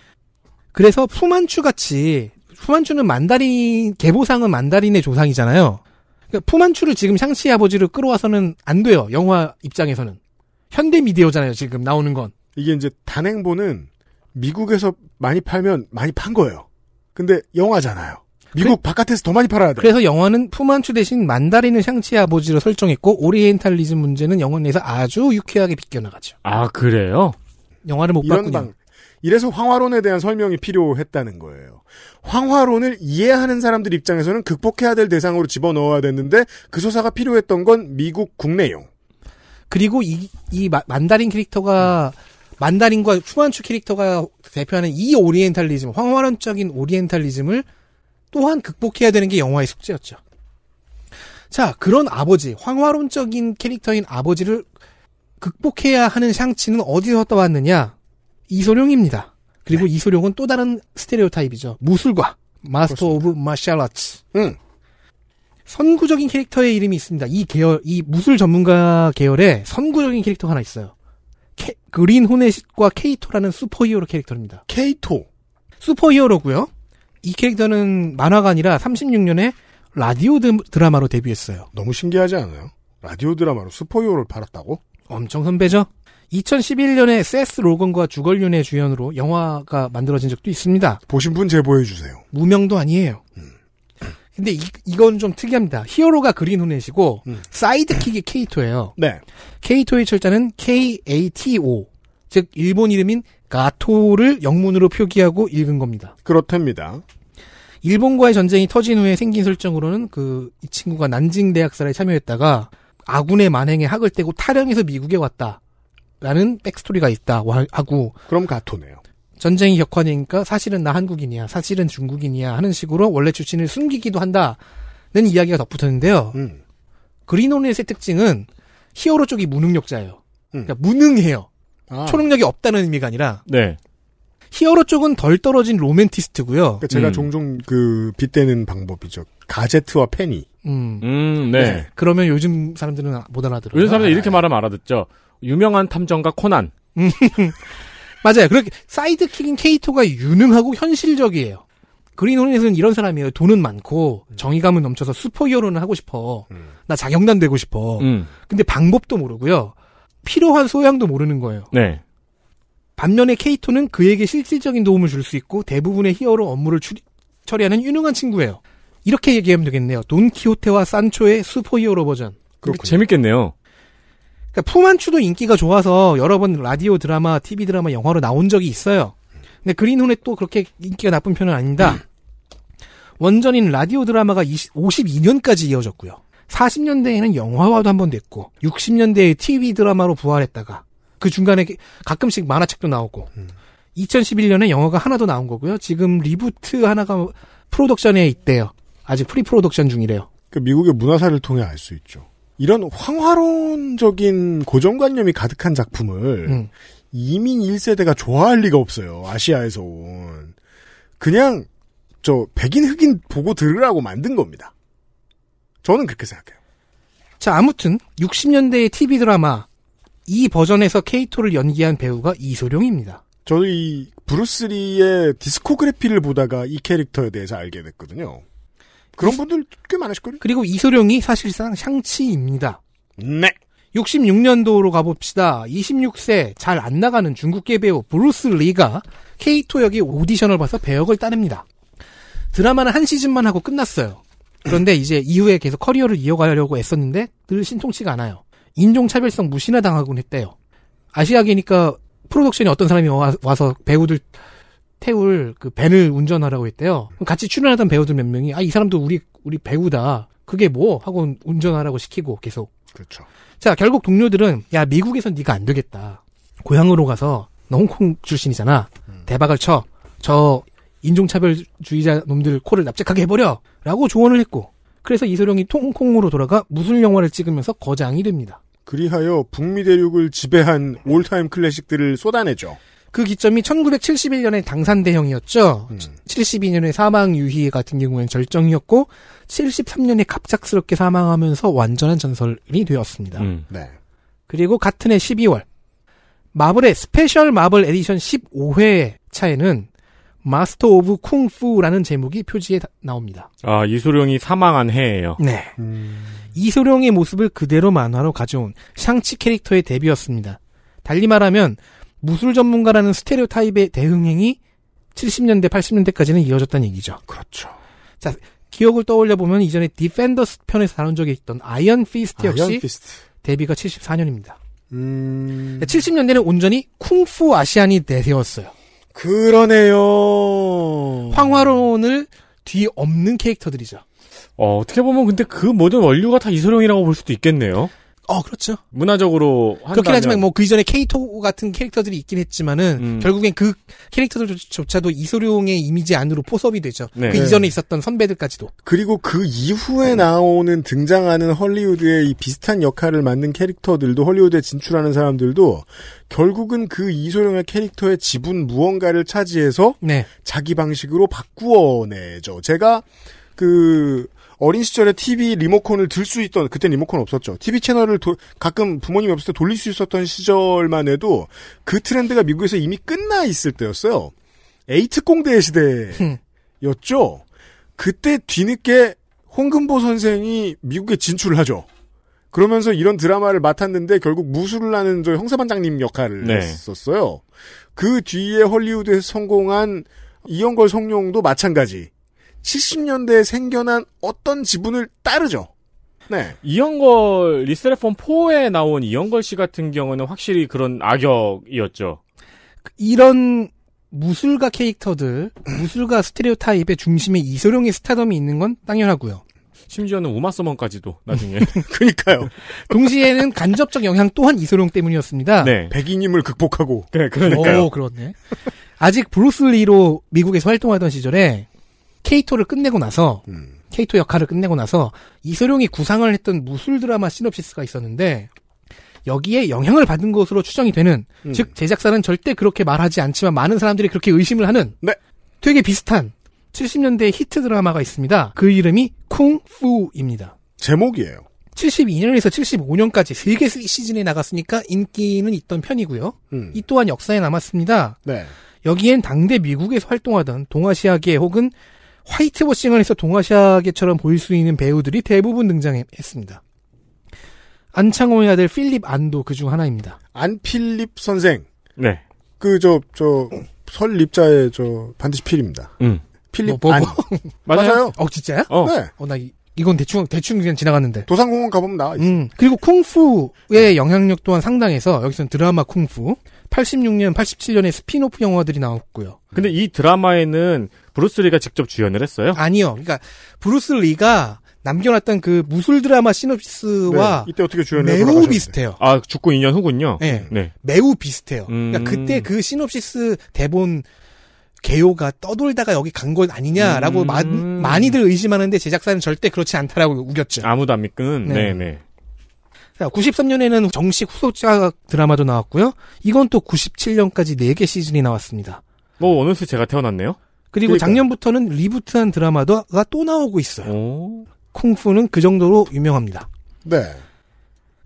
그래서 푸만추 같이 푸만추는 만다린 개보상은 만다린의 조상이잖아요. 그러니까 푸만추를 지금 샹치 아버지를 끌어와서는 안 돼요. 영화 입장에서는 현대 미디어잖아요. 지금 나오는 건 이게 이제 단행본은 미국에서 많이 팔면 많이 판 거예요. 근데 영화잖아요. 미국 그, 바깥에서 더 많이 팔아야 돼. 그래서 영화는 푸만추 대신 만다린을 샹치 아버지로 설정했고 오리엔탈리즘 문제는 영어 내에서 아주 유쾌하게 비껴나가죠. 아 그래요? 영화를 못 봤군요. 방. 이래서 황화론에 대한 설명이 필요했다는 거예요. 황화론을 이해하는 사람들 입장에서는 극복해야 될 대상으로 집어넣어야 됐는데 그 소사가 필요했던 건 미국 국내용. 그리고 이, 이 마, 만다린 캐릭터가 만다린과 추만추 캐릭터가 대표하는 이 오리엔탈리즘, 황화론적인 오리엔탈리즘을 또한 극복해야 되는 게 영화의 숙제였죠. 자, 그런 아버지, 황화론적인 캐릭터인 아버지를 극복해야 하는 샹치는 어디서 떠왔느냐? 이소룡입니다. 그리고 네. 이소룡은 또 다른 스테레오 타입이죠. 무술과 마스터 그렇습니다. 오브 마샬 아츠. 응. 선구적인 캐릭터의 이름이 있습니다. 이 계열, 이 무술 전문가 계열에 선구적인 캐릭터가 하나 있어요. 케, 그린 호넷과 케이토라는 슈퍼히어로 캐릭터입니다. 케이토. 슈퍼히어로고요. 이 캐릭터는 만화가 아니라 36년에 라디오 드라마로 데뷔했어요. 너무 신기하지 않아요? 라디오 드라마로 스포이오를 팔았다고? 엄청 선배죠? 2011년에 세스 로건과 주걸윤의 주연으로 영화가 만들어진 적도 있습니다. 보신 분 제보해주세요. 무명도 아니에요. 음. 근데 이, 건좀 특이합니다. 히어로가 그린 후넷이고, 음. 사이드킥이 케이토예요. 네. 케이토의 철자는 K-A-T-O. 즉, 일본 이름인 가토를 영문으로 표기하고 읽은 겁니다. 그렇답니다. 일본과의 전쟁이 터진 후에 생긴 설정으로는 그 이 친구가 난징 대학살에 참여했다가 아군의 만행에 학을 떼고 탈영해서 미국에 왔다라는 백스토리가 있다 하고 그럼 가토네요. 전쟁이 격화되니까 사실은 나 한국인이야, 사실은 중국인이야 하는 식으로 원래 출신을 숨기기도 한다는 이야기가 덧붙었는데요. 음. 그린온의 새 특징은 히어로 쪽이 무능력자예요. 음. 그러니까 무능해요. 아. 초능력이 없다는 의미가 아니라 네. 히어로 쪽은 덜 떨어진 로맨티스트고요. 그러니까 제가 음. 종종 그 빗대는 방법이죠. 가제트와 페니. 음. 음 네. 네. 그러면 요즘 사람들은 못 알아들어요. 즘 사람들 이 이렇게 네. 말하면 알아듣죠. 유명한 탐정과 코난. 음. 맞아요. 그렇게 사이드킥인 케이토가 유능하고 현실적이에요. 그린홀린에서는 이런 사람이에요. 돈은 많고 음. 정의감은 넘쳐서 슈퍼히어로는 하고 싶어. 음. 나자격난 되고 싶어. 음. 근데 방법도 모르고요. 필요한 소양도 모르는 거예요. 네. 반면에 케이토는 그에게 실질적인 도움을 줄 수 있고 대부분의 히어로 업무를 추리, 처리하는 유능한 친구예요. 이렇게 얘기하면 되겠네요. 돈키호테와 산초의 슈퍼히어로 버전. 그렇군요. 재밌겠네요. 그러니까 푸만추도 인기가 좋아서 여러 번 라디오 드라마, TV 드라마, 영화로 나온 적이 있어요. 근데 그린혼에또 그렇게 인기가 나쁜 편은 아니다. 음. 원전인 라디오 드라마가 20, 52년까지 이어졌고요. 40년대에는 영화화도 한 번 됐고 60년대에 TV 드라마로 부활했다가 그 중간에 가끔씩 만화책도 나오고 음. 2011년에 영화가 하나 더 나온 거고요. 지금 리부트 하나가 프로덕션에 있대요. 아직 프리 프로덕션 중이래요. 그 미국의 문화사를 통해 알 수 있죠. 이런 황화론적인 고정관념이 가득한 작품을 음. 이민 1세대가 좋아할 리가 없어요. 아시아에서 온. 그냥 저 백인 흑인 보고 들으라고 만든 겁니다. 저는 그렇게 생각해요. 자, 아무튼 60년대의 TV 드라마 이 버전에서 케이토를 연기한 배우가 이소룡입니다. 저도 이 브루스리의 디스코그래피를 보다가 이 캐릭터에 대해서 알게 됐거든요. 그런 분들 꽤 많으실 거예요. 그리고 이소룡이 사실상 샹치입니다. 네. 66년도로 가봅시다. 26세 잘 안 나가는 중국계 배우 브루스 리가 케이토 역의 오디션을 봐서 배역을 따냅니다. 드라마는 한 시즌만 하고 끝났어요. 그런데 이제 이후에 계속 커리어를 이어가려고 애썼는데 늘 신통치가 않아요. 인종차별성 무시나 당하곤 했대요. 아시아계니까 프로덕션이 어떤 사람이 와서 배우들 태울 그 밴을 운전하라고 했대요. 같이 출연하던 배우들 몇 명이 아 이 사람도 우리 우리 배우다. 그게 뭐 하고 운전하라고 시키고 계속. 그렇죠. 자 결국 동료들은 야 미국에선 네가 안 되겠다. 고향으로 가서 너 홍콩 출신이잖아. 음. 대박을 쳐. 저 인종차별주의자 놈들 코를 납작하게 해버려! 라고 조언을 했고, 그래서 이소룡이 통콩으로 돌아가 무술 영화를 찍으면서 거장이 됩니다. 그리하여 북미 대륙을 지배한 올타임 클래식들을 쏟아내죠. 그 기점이 1971년에 당산대형이었죠. 음. 72년에 사망유희 같은 경우에는 절정이었고, 73년에 갑작스럽게 사망하면서 완전한 전설이 되었습니다. 음. 네. 그리고 같은 해 12월, 마블의 스페셜 마블 에디션 15회 차에는 마스터 오브 쿵푸라는 제목이 표지에 나옵니다. 아, 이소룡이 사망한 해예요. 네. 음... 이소룡의 모습을 그대로 만화로 가져온 샹치 캐릭터의 데뷔였습니다. 달리 말하면 무술 전문가라는 스테레오 타입의 대흥행이 70년대, 80년대까지는 이어졌다는 얘기죠. 그렇죠. 자, 기억을 떠올려 보면 이전에 디펜더스 편에서 다룬 적이 있던 아이언 피스트 역시 아이언 피스트. 데뷔가 74년입니다. 음... 70년대는 온전히 쿵푸 아시안이 내세웠어요. 그러네요. 황화론을 뒤 없는 캐릭터들이죠. 어, 어떻게 보면 근데 그 모든 원류가 다 이소룡이라고 볼 수도 있겠네요. 어, 그렇죠. 문화적으로 한다면. 그렇긴 하지만 뭐그 이전에 케이토 같은 캐릭터들이 있긴 했지만은 음. 결국엔 그 캐릭터들조차도 이소룡의 이미지 안으로 포섭이 되죠. 네. 그 네. 이전에 있었던 선배들까지도. 그리고 그 이후에 음. 나오는 등장하는 헐리우드의 비슷한 역할을 맡는 캐릭터들도 헐리우드에 진출하는 사람들도 결국은 그 이소룡의 캐릭터의 지분 무언가를 차지해서 네. 자기 방식으로 바꾸어내죠. 제가 그 어린 시절에 TV 리모컨을 들 수 있던 그때 리모컨 없었죠. TV 채널을 도, 가끔 부모님이 없을 때 돌릴 수 있었던 시절만 해도 그 트렌드가 미국에서 이미 끝나 있을 때였어요. 에이트 공대 시대였죠. 그때 뒤늦게 홍금보 선생이 미국에 진출하죠. 을 그러면서 이런 드라마를 맡았는데 결국 무술을 하는 저 형사반장님 역할을 네. 했었어요. 그 뒤에 헐리우드에서 성공한 이영걸 성룡도 마찬가지. 70년대에 생겨난 어떤 지분을 따르죠. 네. 이영걸 리스레폼 4에 나온 이영걸 씨 같은 경우는 확실히 그런 악역이었죠. 이런 무술가 캐릭터들, 무술가 스테레오 타입의 중심에 이소룡의 스타덤이 있는 건 당연하고요. 심지어는 우마서먼까지도 나중에. 그니까요. 러 동시에는 간접적 영향 또한 이소룡 때문이었습니다. 네. 백인님을 극복하고. 네, 그러니까요. 오, 그렇네. 아직 브루슬리로 미국에서 활동하던 시절에 케이토를 끝내고 나서 음. 케이토 역할을 끝내고 나서 이소룡이 구상을 했던 무술 드라마 시놉시스가 있었는데 여기에 영향을 받은 것으로 추정이 되는 음. 즉 제작사는 절대 그렇게 말하지 않지만 많은 사람들이 그렇게 의심을 하는 네. 되게 비슷한 70년대 히트 드라마가 있습니다. 그 이름이 쿵푸입니다. 제목이에요. 72년에서 75년까지 3개 시즌에 나갔으니까 인기는 있던 편이고요. 음. 이 또한 역사에 남았습니다. 네. 여기엔 당대 미국에서 활동하던 동아시아계 혹은 화이트워싱을 해서 동아시아계처럼 보일 수 있는 배우들이 대부분 등장했습니다. 안창호의 아들 필립 안도 그중 하나입니다. 안필립 선생. 네. 그, 저, 저, 설립자의 저, 반드시 필입니다. 음. 필립 뭐, 뭐, 뭐. 맞아요. 어, 진짜야? 어. 네. 어, 나 이, 건 대충, 대충 그냥 지나갔는데. 도산공원 가보면 나 음. 그리고 쿵푸의 영향력 또한 상당해서, 여기서는 드라마 쿵푸. 86년, 87년에 스피노프 영화들이 나왔고요. 근데 이 드라마에는 브루스 리가 직접 주연을 했어요? 아니요. 그러니까 브루스 리가 남겨놨던 그 무술 드라마 시놉시스와 네, 이때 어떻게 주연을 매우 돌아가셨는데. 비슷해요. 아 죽고 2년 후군요. 네, 네. 매우 비슷해요. 그러니까 음... 그러니까 그때 그 시놉시스 대본 개요가 떠돌다가 여기 간 것 아니냐라고 음... 마, 많이들 의심하는데 제작사는 절대 그렇지 않다라고 우겼죠. 아무도 안 믿는. 네. 네네. 네. 93년에는 정식 후속작 드라마도 나왔고요. 이건 또 97년까지 4개 시즌이 나왔습니다. 뭐 어느 수 제가 태어났네요. 그리고 그러니까. 작년부터는 리부트한 드라마가 또 나오고 있어요. 오. 쿵푸는 그 정도로 유명합니다. 네.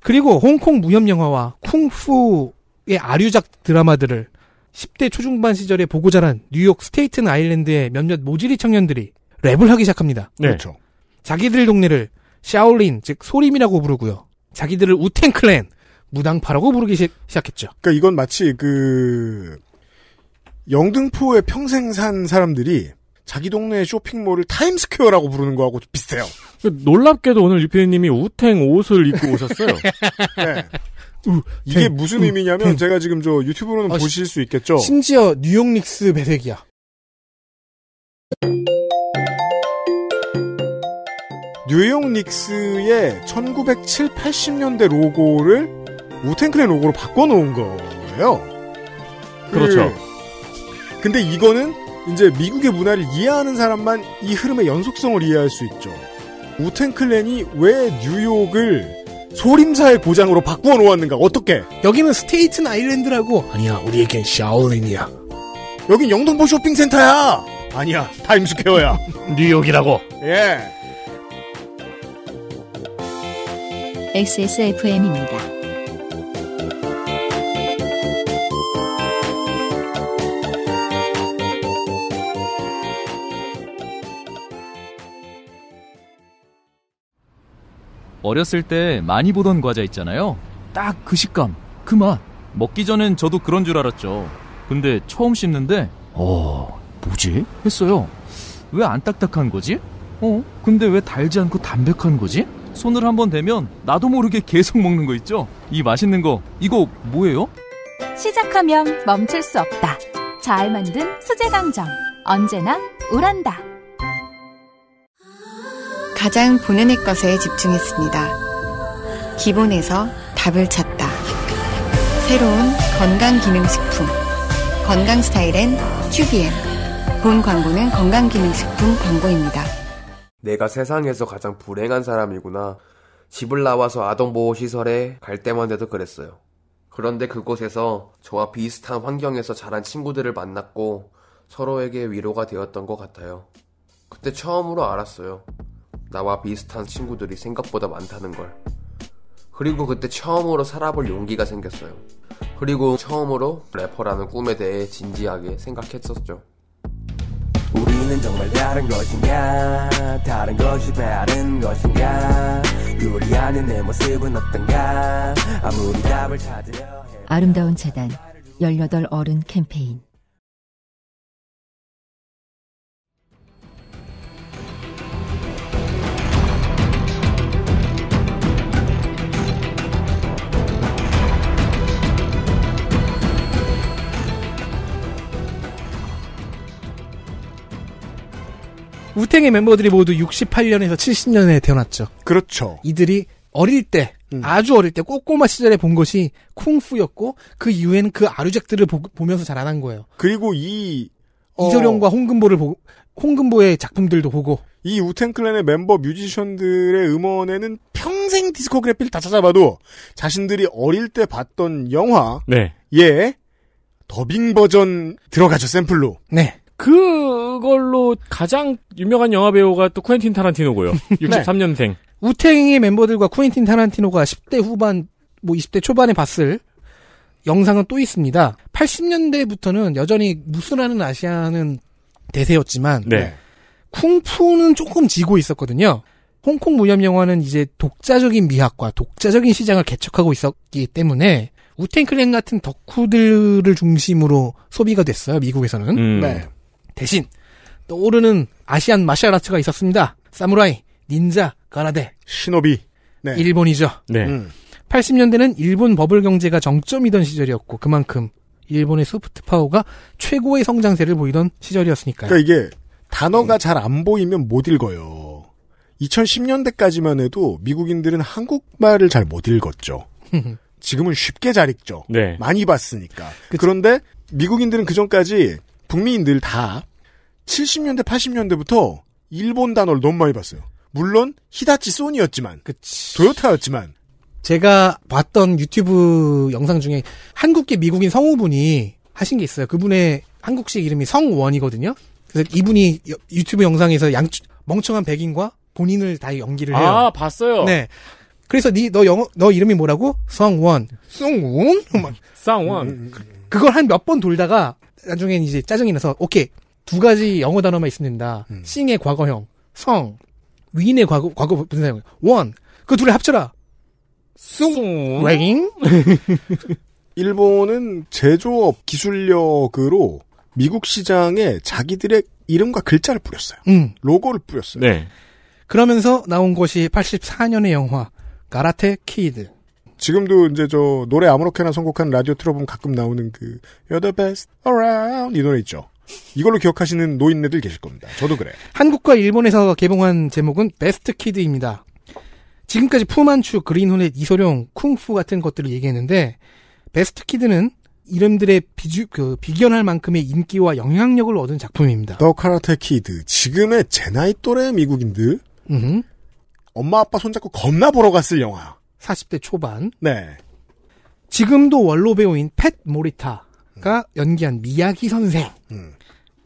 그리고 홍콩 무협 영화와 쿵푸의 아류작 드라마들을 10대 초중반 시절에 보고 자란 뉴욕 스테이튼 아일랜드의 몇몇 모지리 청년들이 랩을 하기 시작합니다. 네. 그렇죠. 자기들 동네를 샤올린 즉 소림이라고 부르고요. 자기들을 우탱 클랜 무당파라고 부르기 시, 작했죠 그러니까 이건 마치 그 영등포에 평생 산 사람들이 자기 동네의 쇼핑몰을 타임스퀘어라고 부르는 거하고 비슷해요. 그 놀랍게도 오늘 유피디님이 우탱 옷을 입고 오셨어요. 네. 우, 이게 탱, 무슨 우, 의미냐면 탱. 제가 지금 저 유튜브로는 아, 보실 수 있겠죠. 심지어 뉴욕닉스 배색이야. 뉴욕 닉스의 1970, 80년대 로고를 우텐클의 로고로 바꿔놓은 거예요. 그렇죠. 네. 근데 이거는 이제 미국의 문화를 이해하는 사람만 이 흐름의 연속성을 이해할 수 있죠. 우텐클랜이 왜 뉴욕을 소림사의 고장으로 바꾸어 놓았는가? 어떻게? 여기는 스테이튼 아일랜드라고. 아니야, 우리에겐 샤올린이야. 여긴 영등포 쇼핑센터야. 아니야, 타임스퀘어야. 뉴욕이라고. 예. XSFM입니다. 어렸을 때 많이 보던 과자 있잖아요. 딱 그 식감, 그 맛. 먹기 전엔 저도 그런 줄 알았죠. 근데 처음 씹는데, 어, 뭐지? 했어요. 왜 안 딱딱한 거지? 어, 근데 왜 달지 않고 담백한 거지? 손을 한 번 대면 나도 모르게 계속 먹는 거 있죠? 이 맛있는 거, 이거 뭐예요? 시작하면 멈출 수 없다. 잘 만든 수제강정. 언제나 우란다. 가장 보연의 것에 집중했습니다. 기본에서 답을 찾다. 새로운 건강기능식품. 건강 스타일엔 튜비엠본 광고는 건강기능식품 광고입니다. 내가 세상에서 가장 불행한 사람이구나. 집을 나와서 아동보호시설에 갈 때만 해도 그랬어요. 그런데 그곳에서 저와 비슷한 환경에서 자란 친구들을 만났고 서로에게 위로가 되었던 것 같아요. 그때 처음으로 알았어요. 나와 비슷한 친구들이 생각보다 많다는 걸. 그리고 그때 처음으로 살아볼 용기가 생겼어요. 그리고 처음으로 래퍼라는 꿈에 대해 진지하게 생각했었죠. 우리는 정말 다른 것인가 다른 것이 다른 것인가 요리하는 내 모습은 어떤가 아무리 답을 찾으려 해 아름다운 재단 18 어른 캠페인 땡의 멤버들이 모두 68년에서 70년에 태어났죠. 그렇죠. 이들이 어릴 때 음. 아주 어릴 때 꼬꼬마 시절에 본 것이 쿵푸였고 그 이후에는 그 아류작들을 보, 면서 자라난 거예요. 그리고 이 어, 이소룡과 홍금보를 보 홍금보의 작품들도 보고 이 우텐클랜의 멤버 뮤지션들의 음원에는 평생 디스코그래피를 다 찾아봐도 자신들이 어릴 때 봤던 영화 네. 예 더빙 버전 들어가죠 샘플로 네. 그걸로 가장 유명한 영화 배우가 또 쿠엔틴 타란티노고요. 63년생. 네. 우탱의 멤버들과 쿠엔틴 타란티노가 10대 후반, 뭐 20대 초반에 봤을 영상은 또 있습니다. 80년대부터는 여전히 무술하는 아시아는 대세였지만 네. 쿵푸는 조금 지고 있었거든요. 홍콩 무협 영화는 이제 독자적인 미학과 독자적인 시장을 개척하고 있었기 때문에 우탱클랜 같은 덕후들을 중심으로 소비가 됐어요 미국에서는. 음. 네. 대신 떠오르는 아시안 마샬 아츠가 있었습니다. 사무라이, 닌자, 가라데. 시노비. 네. 일본이죠. 네. 음. 80년대는 일본 버블 경제가 정점이던 시절이었고 그만큼 일본의 소프트 파워가 최고의 성장세를 보이던 시절이었으니까요. 그러니까 이게 단어가 잘 안 보이면 못 읽어요. 2010년대까지만 해도 미국인들은 한국말을 잘 못 읽었죠. 지금은 쉽게 잘 읽죠. 네. 많이 봤으니까. 그치. 그런데 미국인들은 그 전까지 국민들 다 70년대 80년대부터 일본 단어를 너무 많이 봤어요. 물론 히다치 소니였지만 그치. 도요타였지만 제가 봤던 유튜브 영상 중에 한국계 미국인 성우분이 하신 게 있어요. 그분의 한국식 이름이 성원이거든요. 그래서 이분이 유튜브 영상에서 양 멍청한 백인과 본인을 다 연기를 아, 해요. 아 봤어요. 네. 그래서 니너 영어 너 이름이 뭐라고? 성원. 성원. 성원. 그걸 한 몇 번 돌다가 나중에 이제 짜증이 나서 오케이 두 가지 영어 단어만 있으면 된다. 음. 싱의 과거형, 성, 위인의 과거 과거 분사형, 원. 그 둘을 합쳐라. 쑹웨잉 일본은 제조업 기술력으로 미국 시장에 자기들의 이름과 글자를 뿌렸어요. 음. 로고를 뿌렸어요. 네. 그러면서 나온 것이 84년의 영화 가라테 키드. 지금도 이제 저 노래 아무렇게나 선곡한 라디오 틀어보면 가끔 나오는 그 You're the best around 이 노래 있죠. 이걸로 기억하시는 노인네들 계실 겁니다. 저도 그래 한국과 일본에서 개봉한 제목은 베스트 키드입니다. 지금까지 푸만추, 그린혼의 이소룡, 쿵푸 같은 것들을 얘기했는데 베스트 키드는 이름들의 비주, 그, 비견할 만큼의 인기와 영향력을 얻은 작품입니다. 더 카라테 키드. 지금의 제 나이 또래 미국인들. 음 엄마 아빠 손잡고 겁나 보러 갔을 영화. 40대 초반. 네. 지금도 원로 배우인 팻 모리타가 음. 연기한 미야기 선생. 음.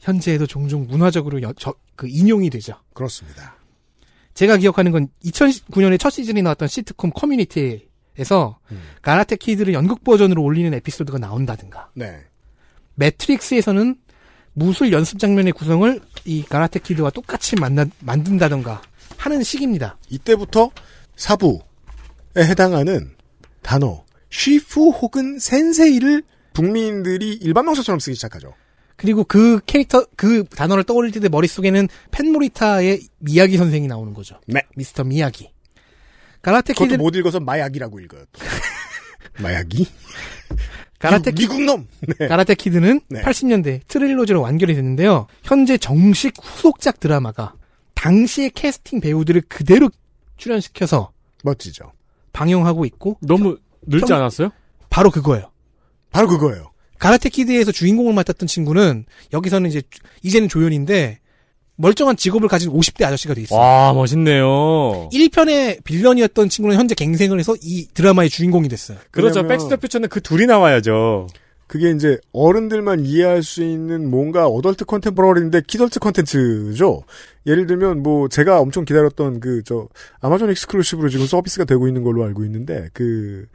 현재에도 종종 문화적으로 여, 저, 그 인용이 되죠. 그렇습니다. 제가 기억하는 건 2009년에 첫 시즌이 나왔던 시트콤 커뮤니티에서 음. 가라테 키드를 연극 버전으로 올리는 에피소드가 나온다든가. 네. 매트릭스에서는 무술 연습 장면의 구성을 이 가라테 키드와 똑같이 만나, 만든다던가 하는 시기입니다. 이때부터 사부, 에 해당하는 단어 쉬프 혹은 센세이를 국민들이 일반 명사처럼 쓰기 시작하죠. 그리고 그 캐릭터 그 단어를 떠올릴 때 머릿속에는 팬모리타의 미야기 선생이 나오는 거죠. 네. 미스터 미야기. 가라테 그것도 키드 못 읽어서 마약이라고 읽어요. 마약이? 가라테 미, 미국 놈. 네. 가라테 키드는 네. 80년대 트릴로즈로 완결이 됐는데요. 현재 정식 후속작 드라마가 당시의 캐스팅 배우들을 그대로 출연시켜서 멋지죠. 방영하고 있고 너무 늙지 평... 않았어요? 바로 그거예요. 바로 그거예요. 가라테 키드에서 주인공을 맡았던 친구는 여기서는 이제 이제는 조연인데 멀쩡한 직업을 가진 50대 아저씨가 돼 있어요. 와, 멋있네요. 1편의 빌런이었던 친구는 현재 갱생을 해서 이 드라마의 주인공이 됐어요. 그렇죠. 백스터 퓨처는 그 둘이 나와야죠. 그게 이제 어른들만 이해할 수 있는 뭔가 어덜트 컨템포러리인데 키덜트 컨텐츠죠. 예를 들면 뭐 제가 엄청 기다렸던 그 저 아마존 익스클루시브로 지금 서비스가 되고 있는 걸로 알고 있는데 그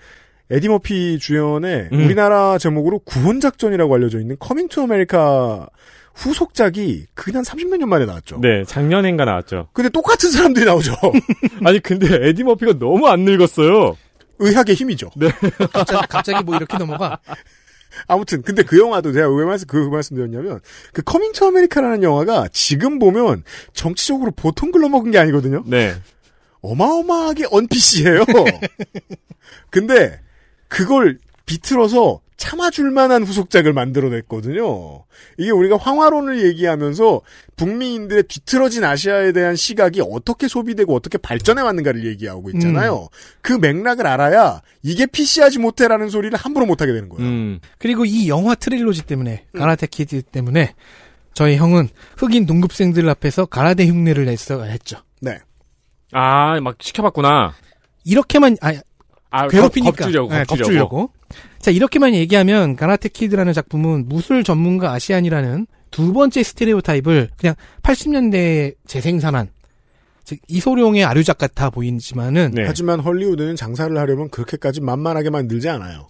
에디 머피 주연의 음. 우리나라 제목으로 구혼 작전이라고 알려져 있는 커밍 투 아메리카 후속작이 그냥 30몇 년 만에 나왔죠. 네, 작년엔가 나왔죠. 근데 똑같은 사람들이 나오죠. 아니 근데 에디 머피가 너무 안 늙었어요. 의학의 힘이죠. 네. 갑자기, 갑자기 뭐 이렇게 넘어가. 아무튼 근데 그 영화도 제가 왜 말씀 그 말씀 드렸냐면 그 커밍 투 아메리카라는 영화가 지금 보면 정치적으로 보통 글러먹은 게 아니거든요. 네. 어마어마하게 언피시예요. 근데 그걸 비틀어서 참아줄 만한 후속작을 만들어냈거든요. 이게 우리가 황화론을 얘기하면서 북미인들의 뒤틀어진 아시아에 대한 시각이 어떻게 소비되고 어떻게 발전해 왔는가를 얘기하고 있잖아요. 음. 그 맥락을 알아야 이게 PC하지 못해라는 소리를 함부로 못하게 되는 거예요. 음. 그리고 이 영화 트릴로지 때문에 음. 가라테 키드 때문에 저희 형은 흑인 동급생들 앞에서 가라데 흉내를 냈어 했죠. 네. 아, 막 시켜봤구나. 이렇게만 아, 아 괴롭히니까 겁주려고, 겁주려고. 네, 겁주려고. 자, 이렇게만 얘기하면 가나테 키드라는 작품은 무술 전문가 아시안이라는 두 번째 스테레오 타입을 그냥 80년대에 재생산한 즉 이소룡의 아류작 같아 보이지만은 네. 하지만 헐리우드는 장사를 하려면 그렇게까지 만만하게 만들지 않아요.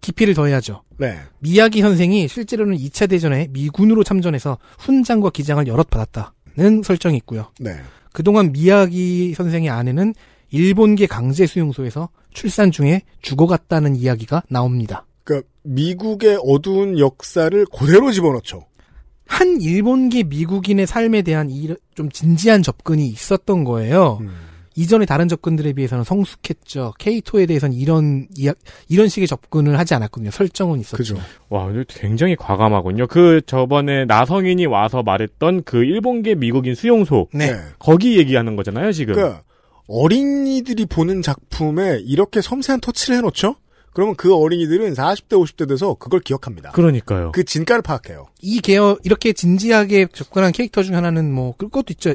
깊이를 더해야죠. 네. 미야기 선생이 실제로는 2차 대전에 미군으로 참전해서 훈장과 기장을 여럿 받았다는 설정이 있고요. 네. 그동안 미야기 선생의 아내는 일본계 강제 수용소에서 출산 중에 죽어갔다는 이야기가 나옵니다. 그러니까 미국의 어두운 역사를 그대로 집어넣죠. 한 일본계 미국인의 삶에 대한 좀 진지한 접근이 있었던 거예요. 음. 이전에 다른 접근들에 비해서는 성숙했죠. 케이토에 대해서는 이런 이야, 이런 식의 접근을 하지 않았군요. 설정은 있었죠. 와, 굉장히 과감하군요. 그 저번에 나성인이 와서 말했던 그 일본계 미국인 수용소 네. 네. 거기 얘기하는 거잖아요, 지금. 그 어린이들이 보는 작품에 이렇게 섬세한 터치를 해놓죠? 그러면 그 어린이들은 40대, 50대 돼서 그걸 기억합니다. 그러니까요. 그 진가를 파악해요. 이 계열, 이렇게 진지하게 접근한 캐릭터 중 하나는 뭐, 그것도 있죠.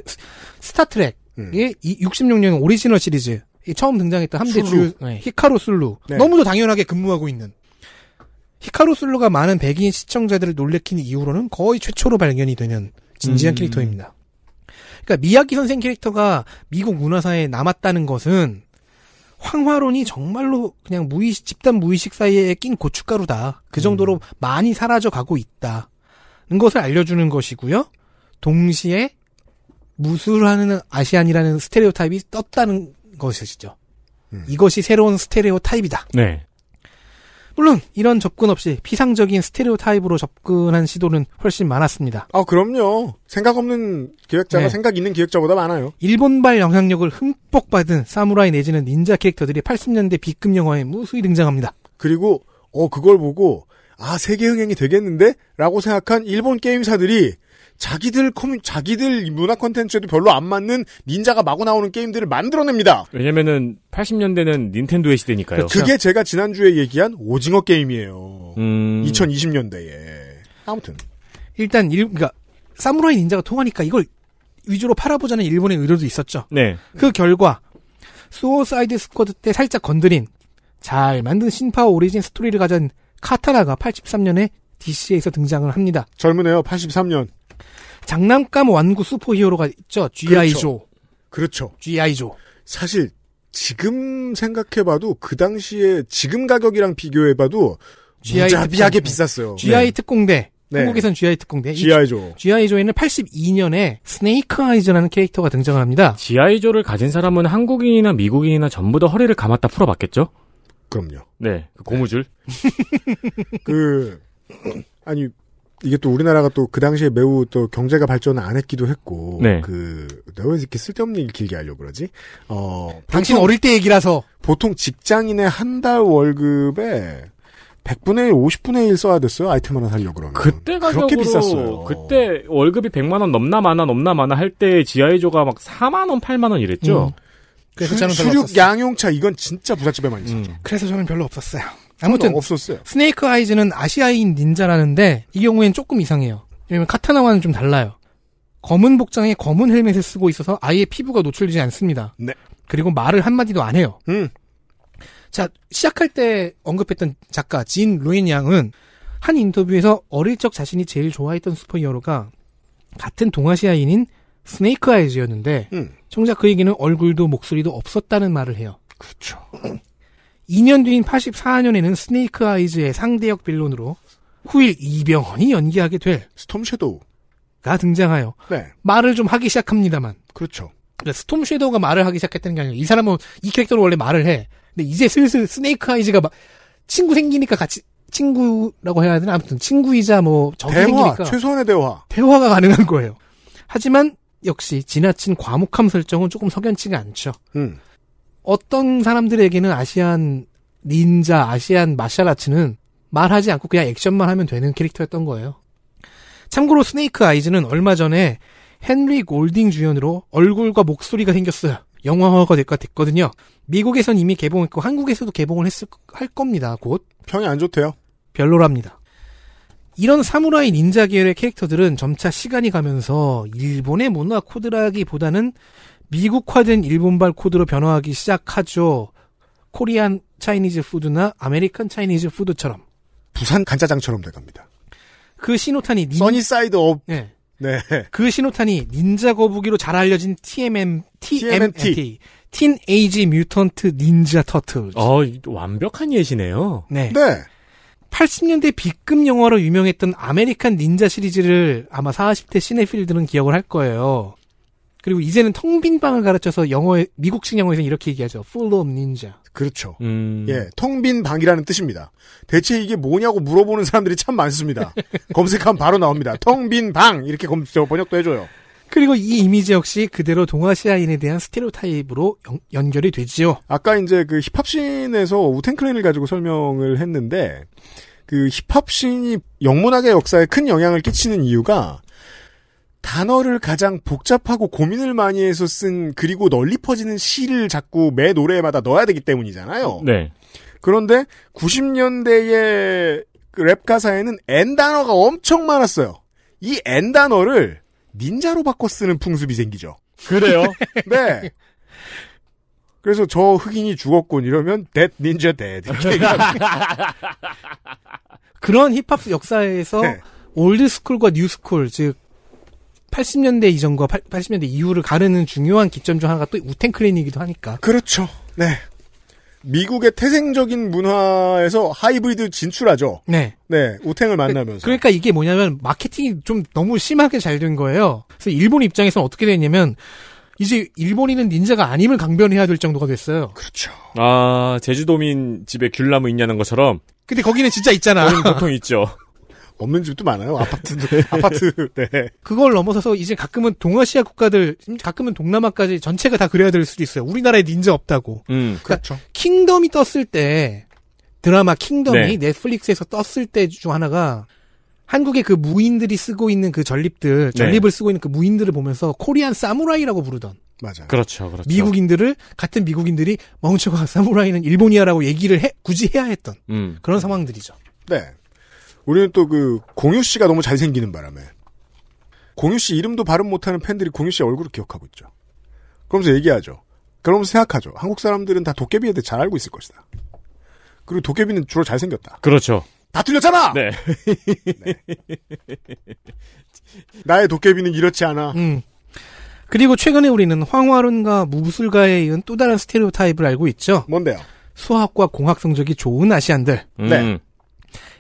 스타트렉의 음. 66년 예? 오리지널 시리즈. 처음 등장했던 함대 주 네. 히카루 슬루 네. 너무도 당연하게 근무하고 있는. 히카루 슬루가 많은 백인 시청자들을 놀래킨 이후로는 거의 최초로 발견이 되는 진지한 음. 캐릭터입니다. 그러니까 미야기 선생 캐릭터가 미국 문화사에 남았다는 것은 황화론이 정말로 그냥 무의식, 집단 무의식 사이에 낀 고춧가루다. 그 음. 정도로 음. 많이 사라져 가고 있다. 는 것을 알려주는 것이고요. 동시에 무술하는 아시안이라는 스테레오 타입이 떴다는 것이죠. 음. 이것이 새로운 스테레오 타입이다. 네. 물론 이런 접근 없이 피상적인 스테레오 타입으로 접근한 시도는 훨씬 많았습니다. 아 그럼요. 생각 없는 기획자가 네. 생각 있는 기획자보다 많아요. 일본발 영향력을 흠뻑 받은 사무라이 내지는 닌자 캐릭터들이 80년대 B급 영화에 무수히 등장합니다. 그리고 어 그걸 보고 아 세계 흥행이 되겠는데? 라고 생각한 일본 게임사들이 자기들 커뮤, 자기들 문화 콘텐츠에도 별로 안 맞는 닌자가 마구 나오는 게임들을 만들어냅니다. 왜냐면은 80년대는 닌텐도의 시대니까요. 그러니까 그게 그렇죠. 제가 지난주에 얘기한 오징어 게임이에요. 음... 2020년대에. 아무튼. 일단, 일, 그니까, 사무라이 닌자가 통하니까 이걸 위주로 팔아보자는 일본의 의도도 있었죠. 네. 그 결과, 소호사이드 스쿼드 때 살짝 건드린 잘 만든 신파 오리진 스토리를 가진 카타라가 83년에 DC에서 등장을 합니다. 젊으네요, 83년. 장난감 완구 슈퍼히어로가 있죠. G.I. 조. 그렇죠. 그렇죠. G.I. 조. 사실 지금 생각해봐도 그 당시에 지금 가격이랑 비교해봐도 GI 무자비하게 비쌌어요. G.I. 네. 특공대. 네. 한국에선 G.I. 특공대. G.I. 조. G.I. 조에는 82년에 스네이크 아이즈라는 캐릭터가 등장합니다. G.I. 조를 가진 사람은 한국인이나 미국인이나 전부 다 허리를 감았다 풀어봤겠죠? 그럼요. 네, 그 고무줄. 네. 그 아니 이게 또 우리나라가 또 그 당시에 매우 또 경제가 발전을 안 했기도 했고 네. 그 내가 왜 이렇게 쓸데없는 얘기 길게 하려고 그러지? 어 당신 어릴 때 얘기라서 보통 직장인의 한 달 월급에 100분의 1, 50분의 1 써야 됐어요. 아이템 하나 살려고 그러면. 그때 가격으로 그렇게 비쌌어요. 그때 월급이 100만 원 넘나 마나 넘나 마나 할때 지하이조가 막 4만 원, 8만 원 이랬죠. 음. 그래서 수, 저는 별로 수륙 없었어요. 양용차 이건 진짜 부잣집에만 있었죠. 음. 그래서 저는 별로 없었어요. 아무튼 없었어요. 스네이크 아이즈는 아시아인 닌자라는데 이 경우엔 조금 이상해요. 왜냐면 카타나와는 좀 달라요. 검은 복장에 검은 헬멧을 쓰고 있어서 아예 피부가 노출되지 않습니다. 네. 그리고 말을 한마디도 안 해요. 음. 자, 시작할 때 언급했던 작가 진 루인 양은 한 인터뷰에서 어릴 적 자신이 제일 좋아했던 슈퍼히어로가 같은 동아시아인인 스네이크 아이즈였는데 음. 정작 그 얘기는 얼굴도 목소리도 없었다는 말을 해요. 그렇죠. 2년 뒤인 84년에는 스네이크 아이즈의 상대역 빌런으로 후일 이병헌이 연기하게 될 스톰 섀도우가 등장하여 네. 말을 좀 하기 시작합니다만 그렇죠. 그러니까 스톰 섀도우가 말을 하기 시작했다는 게 아니라 이 사람은 이 캐릭터로 원래 말을 해. 근데 이제 슬슬 스네이크 아이즈가 막 친구 생기니까 같이 친구라고 해야 되나 아무튼 친구이자 뭐 적이 대화, 생기니까 최소한의 대화 대화가 가능한 거예요. 하지만 역시 지나친 과묵함 설정은 조금 석연치가 않죠. 음. 어떤 사람들에게는 아시안 닌자, 아시안 마샬아츠는 말하지 않고 그냥 액션만 하면 되는 캐릭터였던 거예요. 참고로 스네이크 아이즈는 얼마 전에 헨리 골딩 주연으로 얼굴과 목소리가 생겼어요. 영화화가 될까 됐거든요. 미국에선 이미 개봉했고 한국에서도 개봉을 했을 할 겁니다. 곧 평이 안 좋대요. 별로랍니다. 이런 사무라이 닌자 계열의 캐릭터들은 점차 시간이 가면서 일본의 문화 코드라기보다는 미국화된 일본발 코드로 변화하기 시작하죠. 코리안 차이니즈 푸드나 아메리칸 차이니즈 푸드처럼. 부산 간짜장처럼 돼갑니다. 그 신호탄이 닌... 써니사이드 업. 네. 네. 그 신호탄이 닌자 거북이로 잘 알려진 TMM, TMNT. TMNT. 틴에이지 뮤턴트 닌자 터틀. 어, 완벽한 예시네요. 네. 네. 80년대 B급 영화로 유명했던 아메리칸 닌자 시리즈를 아마 40대 시네필드는 기억을 할 거예요. 그리고 이제는 텅빈 방을 가르쳐서 영어에 미국식 영어에서는 이렇게 얘기하죠. Full of ninja. 그렇죠. 음. 예, 텅빈 방이라는 뜻입니다. 대체 이게 뭐냐고 물어보는 사람들이 참 많습니다. 검색하면 바로 나옵니다. 텅빈방 이렇게 검색 번역도 해줘요. 그리고 이 이미지 역시 그대로 동아시아인에 대한 스테레오타입으로 연, 연결이 되지요. 아까 이제 그 힙합씬에서 우텐클랜을 가지고 설명을 했는데 그 힙합씬이 영문학의 역사에 큰 영향을 끼치는 이유가 단어를 가장 복잡하고 고민을 많이 해서 쓴 그리고 널리 퍼지는 시를 자꾸 매 노래마다 넣어야 되기 때문이잖아요. 네. 그런데 90년대의 그 랩 가사에는 N 단어가 엄청 많았어요. 이 N 단어를 닌자로 바꿔 쓰는 풍습이 생기죠. 그래요? 네. 그래서 저 흑인이 죽었군 이러면 데드 닌자 데드. 그런 힙합 역사에서 네. 올드스쿨과 뉴스쿨 즉 80년대 이전과 80년대 이후를 가르는 중요한 기점 중 하나가 또우탱클린이기도 하니까. 그렇죠. 네. 미국의 태생적인 문화에서 하이브리드 진출하죠. 네. 네, 우탱을 그러니까 만나면서. 그러니까 이게 뭐냐면 마케팅이 좀 너무 심하게 잘 된 거예요. 그래서 일본 입장에서는 어떻게 됐냐면 이제 일본인은 닌자가 아님을 강변해야 될 정도가 됐어요. 그렇죠. 아, 제주도민 집에 귤나무 있냐는 것처럼. 근데 거기는 진짜 있잖아. 거기는 보통 있죠. 없는 집도 많아요. 아파트도 아파트. 네. 그걸 넘어서서 이제 가끔은 동아시아 국가들, 가끔은 동남아까지 전체가 다 그래야 될 수도 있어요. 우리나라에 닌자 없다고. 음, 그러니까 그렇죠. 킹덤이 떴을 때 드라마 킹덤이 네. 넷플릭스에서 떴을 때 중 하나가 한국의 그 무인들이 쓰고 있는 그 전립들, 네. 전립을 네. 쓰고 있는 그 무인들을 보면서 코리안 사무라이라고 부르던. 맞아요. 그렇죠, 그렇죠. 미국인들을 같은 미국인들이 멍청한 사무라이는 일본이야라고 얘기를 해, 굳이 해야 했던 음. 그런 상황들이죠. 네. 우리는 또 그 공유 씨가 너무 잘생기는 바람에 공유 씨 이름도 발음 못하는 팬들이 공유 씨 얼굴을 기억하고 있죠. 그러면서 얘기하죠. 그러면서 생각하죠. 한국 사람들은 다 도깨비에 대해 잘 알고 있을 것이다. 그리고 도깨비는 주로 잘생겼다. 그렇죠. 다 틀렸잖아! 네. 네. 나의 도깨비는 이렇지 않아. 음. 그리고 최근에 우리는 황화론과 무술가에 이은 또 다른 스테레오타입을 알고 있죠. 뭔데요? 수학과 공학 성적이 좋은 아시안들. 네. 음. 네.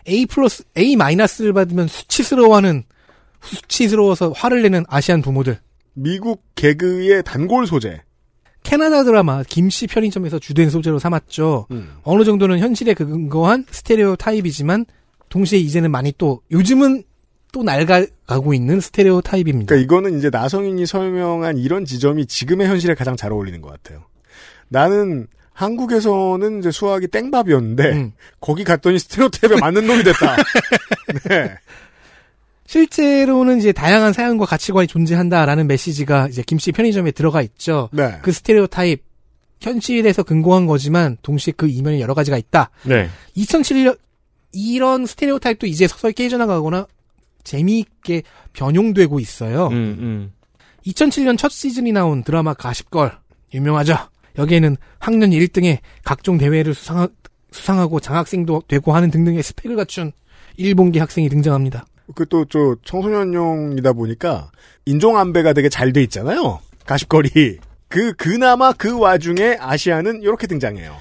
A 플러스 A 마이너스를 받으면 수치스러워하는 수치스러워서 화를 내는 아시안 부모들. 미국 개그의 단골 소재. 캐나다 드라마 김씨 편의점에서 주된 소재로 삼았죠. 음. 어느 정도는 현실에 근거한 스테레오 타입이지만 동시에 이제는 많이 또 요즘은 또 낡아가고 있는 스테레오 타입입니다. 그니까 이거는 이제 나성인이 설명한 이런 지점이 지금의 현실에 가장 잘 어울리는 것 같아요. 나는 한국에서는 이제 수학이 땡밥이었는데 음. 거기 갔더니 스테레오타입에 맞는 놈이 됐다. 네. 실제로는 이제 다양한 사양과 가치관이 존재한다라는 메시지가 이제 김씨 편의점에 들어가 있죠. 네. 그 스테레오타입 현실에서 근거한 거지만 동시에 그 이면에 여러 가지가 있다. 네. 2007년 이런 스테레오타입도 이제 서서히 깨져나가거나 재미있게 변용되고 있어요. 음, 음. 2007년 첫 시즌이 나온 드라마 가십걸 유명하죠. 여기에는 학년 1등에 각종 대회를 수상하, 수상하고 장학생도 되고 하는 등등의 스펙을 갖춘 일본계 학생이 등장합니다. 그또저 청소년용이다 보니까 인종 안배가 되게 잘 돼 있잖아요. 가십거리. 그 그나마 그 와중에 아시아는 이렇게 등장해요.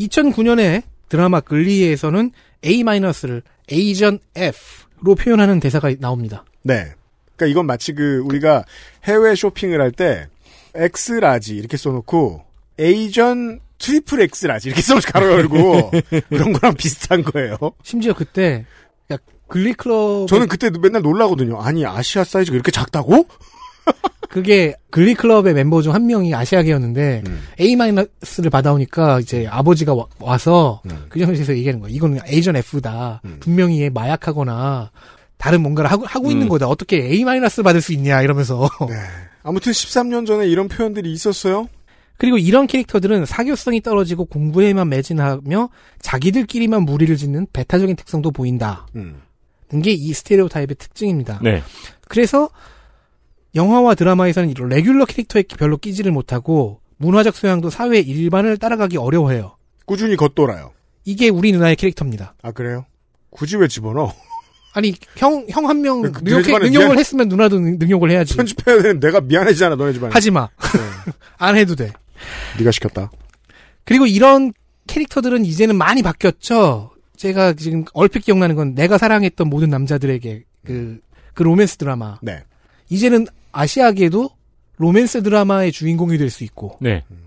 2009년에 드라마 글리에서는 A-를 Asian F로 표현하는 대사가 나옵니다. 네. 그러니까 이건 마치 그 우리가 해외 쇼핑을 할 때 X라지 이렇게 써놓고 에이전 트리플 X라지 이렇게 써서 가로 열고 그런 거랑 비슷한 거예요. 심지어 그때 야 그러니까 글리클럽 저는 그때 맨날 놀라거든요. 아니 아시아 사이즈가 이렇게 작다고? 그게 글리클럽의 멤버 중 한 명이 아시아계였는데 음. A-를 받아오니까 이제 아버지가 와, 서그 음. 정도에서 그 얘기하는 거예요. 이거는 에이전 F다. 음. 분명히 마약하거나 다른 뭔가를 하고, 하고 있는 음. 거다. 어떻게 A-를 받을 수 있냐 이러면서. 네. 아무튼 13년 전에 이런 표현들이 있었어요. 그리고 이런 캐릭터들은 사교성이 떨어지고 공부에만 매진하며 자기들끼리만 무리를 짓는 배타적인 특성도 보인다. 음. 는게이 스테레오 타입의 특징입니다. 네. 그래서 영화와 드라마에서는 이런 레귤러 캐릭터에 별로 끼지를 못하고 문화적 소양도 사회 일반을 따라가기 어려워해요. 꾸준히 겉돌아요. 이게 우리 누나의 캐릭터입니다. 아 그래요? 굳이 왜 집어넣어? 아니 형 형 한명 그, 그, 능욕, 능욕을 미안... 했으면 누나도 능, 능욕을 해야지. 편집해야 되는 내가 미안해지잖아 너네 집안에. 하지 마. 네. 안 해도 돼. 네가 시켰다. 그리고 이런 캐릭터들은 이제는 많이 바뀌었죠. 제가 지금 얼핏 기억나는 건 내가 사랑했던 모든 남자들에게 그, 그 로맨스 드라마. 네. 이제는 아시아계도 로맨스 드라마의 주인공이 될 수 있고. 네. 음.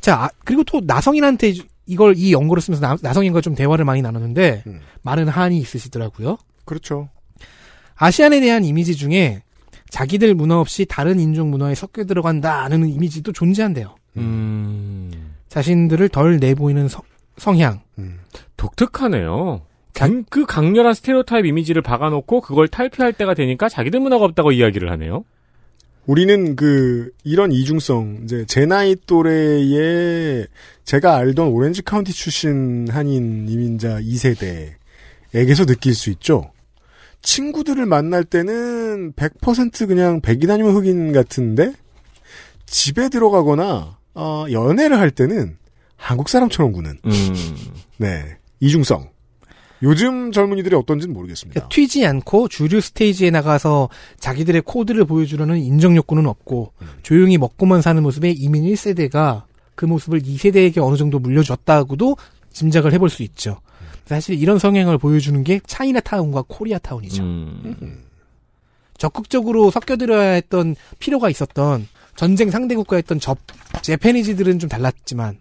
자, 아, 그리고 또 나성인한테 이걸 이 연구를 쓰면서 나, 성인과좀 대화를 많이 나눴는데 음. 많은 한이 있으시더라고요. 그렇죠. 아시안에 대한 이미지 중에 자기들 문화 없이 다른 인종 문화에 섞여 들어간다는 이미지도 존재한대요. 음. 자신들을 덜 내보이는 성, 성향. 음. 독특하네요. 자, 그 강렬한 스테레오타입 이미지를 박아놓고 그걸 탈피할 때가 되니까 자기들 문화가 없다고 이야기를 하네요. 우리는 그 이런 이중성 이제 제 나이 또래의 제가 알던 오렌지 카운티 출신 한인 이민자 2세대에게서 느낄 수 있죠. 친구들을 만날 때는 100% 그냥 백인 아니면 흑인 같은데 집에 들어가거나 어, 연애를 할 때는 한국 사람처럼 구는 음. 네 이중성. 요즘 젊은이들이 어떤지는 모르겠습니다. 그러니까 튀지 않고 주류 스테이지에 나가서 자기들의 코드를 보여주려는 인정 욕구는 없고 음. 조용히 먹고만 사는 모습에 이민 1세대가 그 모습을 2세대에게 어느 정도 물려줬다고도 짐작을 해볼 수 있죠. 사실 이런 성향을 보여주는 게 차이나타운과 코리아타운이죠. 음. 음. 적극적으로 섞여들어야 했던 필요가 있었던 전쟁 상대 국가였던 접제패니지들은좀 달랐지만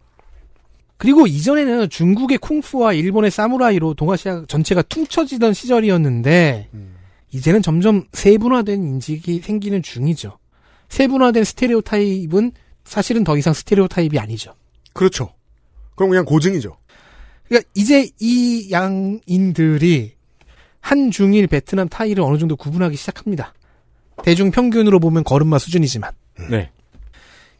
그리고 이전에는 중국의 쿵푸와 일본의 사무라이로 동아시아 전체가 퉁쳐지던 시절이었는데 음. 이제는 점점 세분화된 인식이 생기는 중이죠. 세분화된 스테레오 타입은 사실은 더 이상 스테레오 타입이 아니죠. 그렇죠. 그럼 그냥 고증이죠. 그러니까 이제 이 양인들이 한 중일 베트남 타이를 어느 정도 구분하기 시작합니다. 대중 평균으로 보면 걸음마 수준이지만. 네. 네.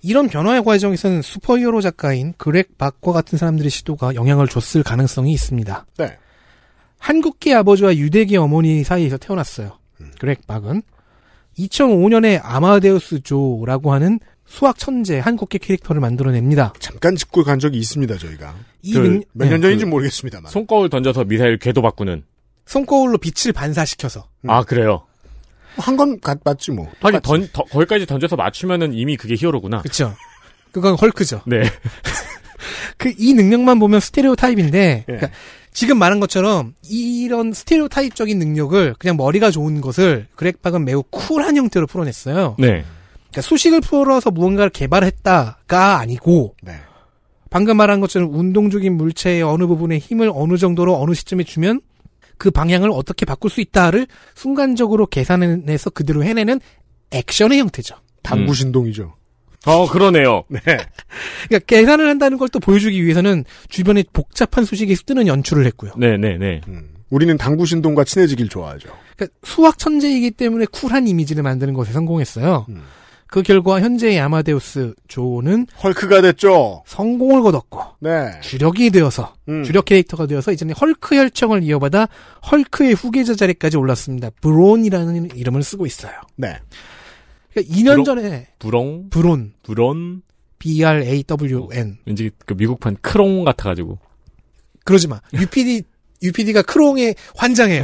이런 변화의 과정에서는 슈퍼히어로 작가인 그렉 박과 같은 사람들의 시도가 영향을 줬을 가능성이 있습니다. 네. 한국계 아버지와 유대계 어머니 사이에서 태어났어요. 음. 그렉 박은 2005년에 아마데우스 조라고 하는 수학 천재 한국계 캐릭터를 만들어냅니다. 잠깐 짚고 간 적이 있습니다, 저희가. 그, 몇년 네, 전인지 그 모르겠습니다만. 손거울 던져서 미사일 궤도 바꾸는. 손거울로 빛을 반사시켜서. 음. 아, 그래요? 한건 맞지 뭐. 하긴 던, 더, 거기까지 던져서 맞추면은 이미 그게 히어로구나. 그렇죠. 그건 헐크죠. 네. 그 이 능력만 보면 스테레오 타입인데 예. 그러니까 지금 말한 것처럼 이런 스테레오 타입적인 능력을 그냥 머리가 좋은 것을 그렉박은 매우 쿨한 형태로 풀어냈어요. 네. 그러니까 수식을 풀어서 무언가를 개발했다가 아니고 네. 방금 말한 것처럼 운동적인 물체의 어느 부분에 힘을 어느 정도로 어느 시점에 주면 그 방향을 어떻게 바꿀 수 있다를 순간적으로 계산해서 그대로 해내는 액션의 형태죠. 당구 신동이죠. 어, 그러네요. 네. 그러니까 계산을 한다는 걸 또 보여주기 위해서는 주변에 복잡한 수식이 뜨는 연출을 했고요. 네네네. 네, 네. 음. 우리는 당구 신동과 친해지길 좋아하죠. 그러니까 수학 천재이기 때문에 쿨한 이미지를 만드는 것에 성공했어요. 음. 그 결과 현재의 아마데우스 조는 헐크가 됐죠. 성공을 거뒀고 네. 주력이 되어서 음. 주력 캐릭터가 되어서 이제는 헐크 혈청을 이어받아 헐크의 후계자 자리까지 올랐습니다. 브론이라는 이름을 쓰고 있어요. 네. 그러니까 2년 브로, 전에 브롱 브론 브론 B R A W N 왠지 그 미국판 크롱 같아가지고 그러지 마. UPD UPD가 크롱에 환장해요.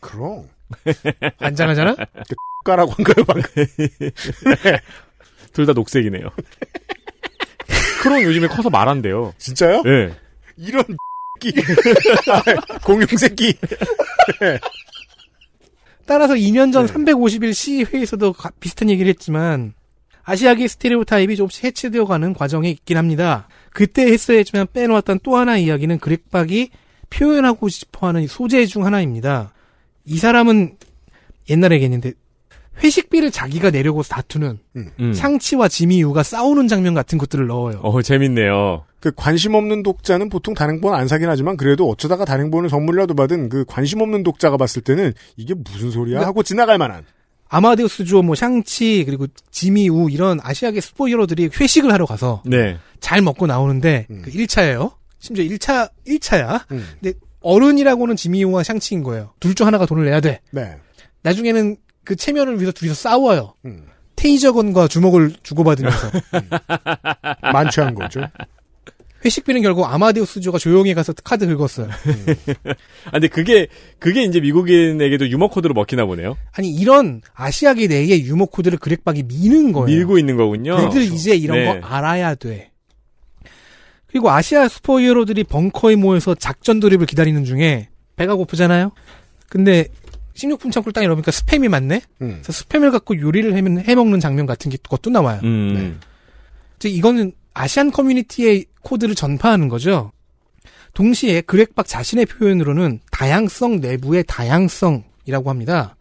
크롱 안장하잖아? 까라고 그 한가요, 방금? 네. 둘다 녹색이네요. 크롱 요즘에 커서 말한대요. 진짜요? 네. 이런 끼 공룡새끼. 네. 따라서 2년 전 네. 351 시회에서도 비슷한 얘기를 했지만 아시아계 스테레오타입이 조금씩 해체되어 가는 과정이 있긴 합니다. 그때 했어야 했지만 빼놓았던 또 하나 의 이야기는 그렉박이 표현하고 싶어하는 소재 중 하나입니다. 이 사람은 옛날에 얘기했는데 회식비를 자기가 내려고 다투는 음. 음. 상치와 지미유가 싸우는 장면 같은 것들을 넣어요. 어, 재밌네요. 그 관심 없는 독자는 보통 단행본 안 사긴 하지만 그래도 어쩌다가 단행본을 선물이라도 받은 그 관심 없는 독자가 봤을 때는 이게 무슨 소리야 하고 지나갈 만한. 아마데우스 주어 뭐 샹치 그리고 지미우 이런 아시아계 스포히어들이 회식을 하러 가서 네. 잘 먹고 나오는데 음. 그 1차예요. 심지어 1차 1차야. 음. 근데 어른이라고는 지미호와 샹치인 거예요. 둘 중 하나가 돈을 내야 돼. 네. 나중에는 그 체면을 위해서 둘이서 싸워요. 음. 테이저건과 주먹을 주고받으면서 음. 만취한 거죠. 회식비는 결국 아마데우스조가 조용히 가서 카드 긁었어요. 음. 아, 근데 그게, 그게 이제 미국인에게도 유머 코드로 먹히나 보네요? 아니, 이런 아시아계 내에 유머 코드를 그렉박이 미는 거예요. 밀고 있는 거군요. 애들 그렇죠. 이제 이런 네. 거 알아야 돼. 그리고 아시아 슈퍼히어로들이 벙커에 모여서 작전 돌립을 기다리는 중에 배가 고프잖아요. 근데 1 6품 창고를 딱 열어보니까 스팸이 많네. 음. 그래서 스팸을 갖고 요리를 해, 먹는 장면 같은 것도 나와요. 음. 네. 이거는 아시안 커뮤니티의 코드를 전파하는 거죠. 동시에 그렉박 자신의 표현으로는 다양성 내부의 다양성이라고 합니다.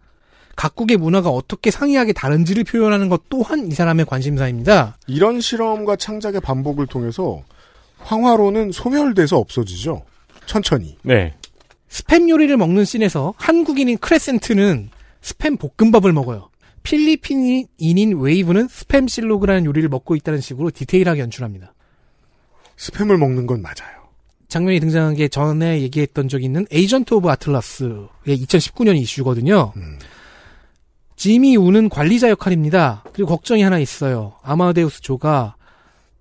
각국의 문화가 어떻게 상이하게 다른지를 표현하는 것 또한 이 사람의 관심사입니다. 이런 실험과 창작의 반복을 통해서 황화로는 소멸돼서 없어지죠. 천천히. 네. 스팸 요리를 먹는 씬에서 한국인인 크레센트는 스팸 볶음밥을 먹어요. 필리핀인인 웨이브는 스팸 실로그라는 요리를 먹고 있다는 식으로 디테일하게 연출합니다. 스팸을 먹는 건 맞아요. 장면이 등장한 게 전에 얘기했던 적이 있는 에이전트 오브 아틀라스의 2019년 이슈거든요. 음. 지미 우는 관리자 역할입니다. 그리고 걱정이 하나 있어요. 아마데우스 조가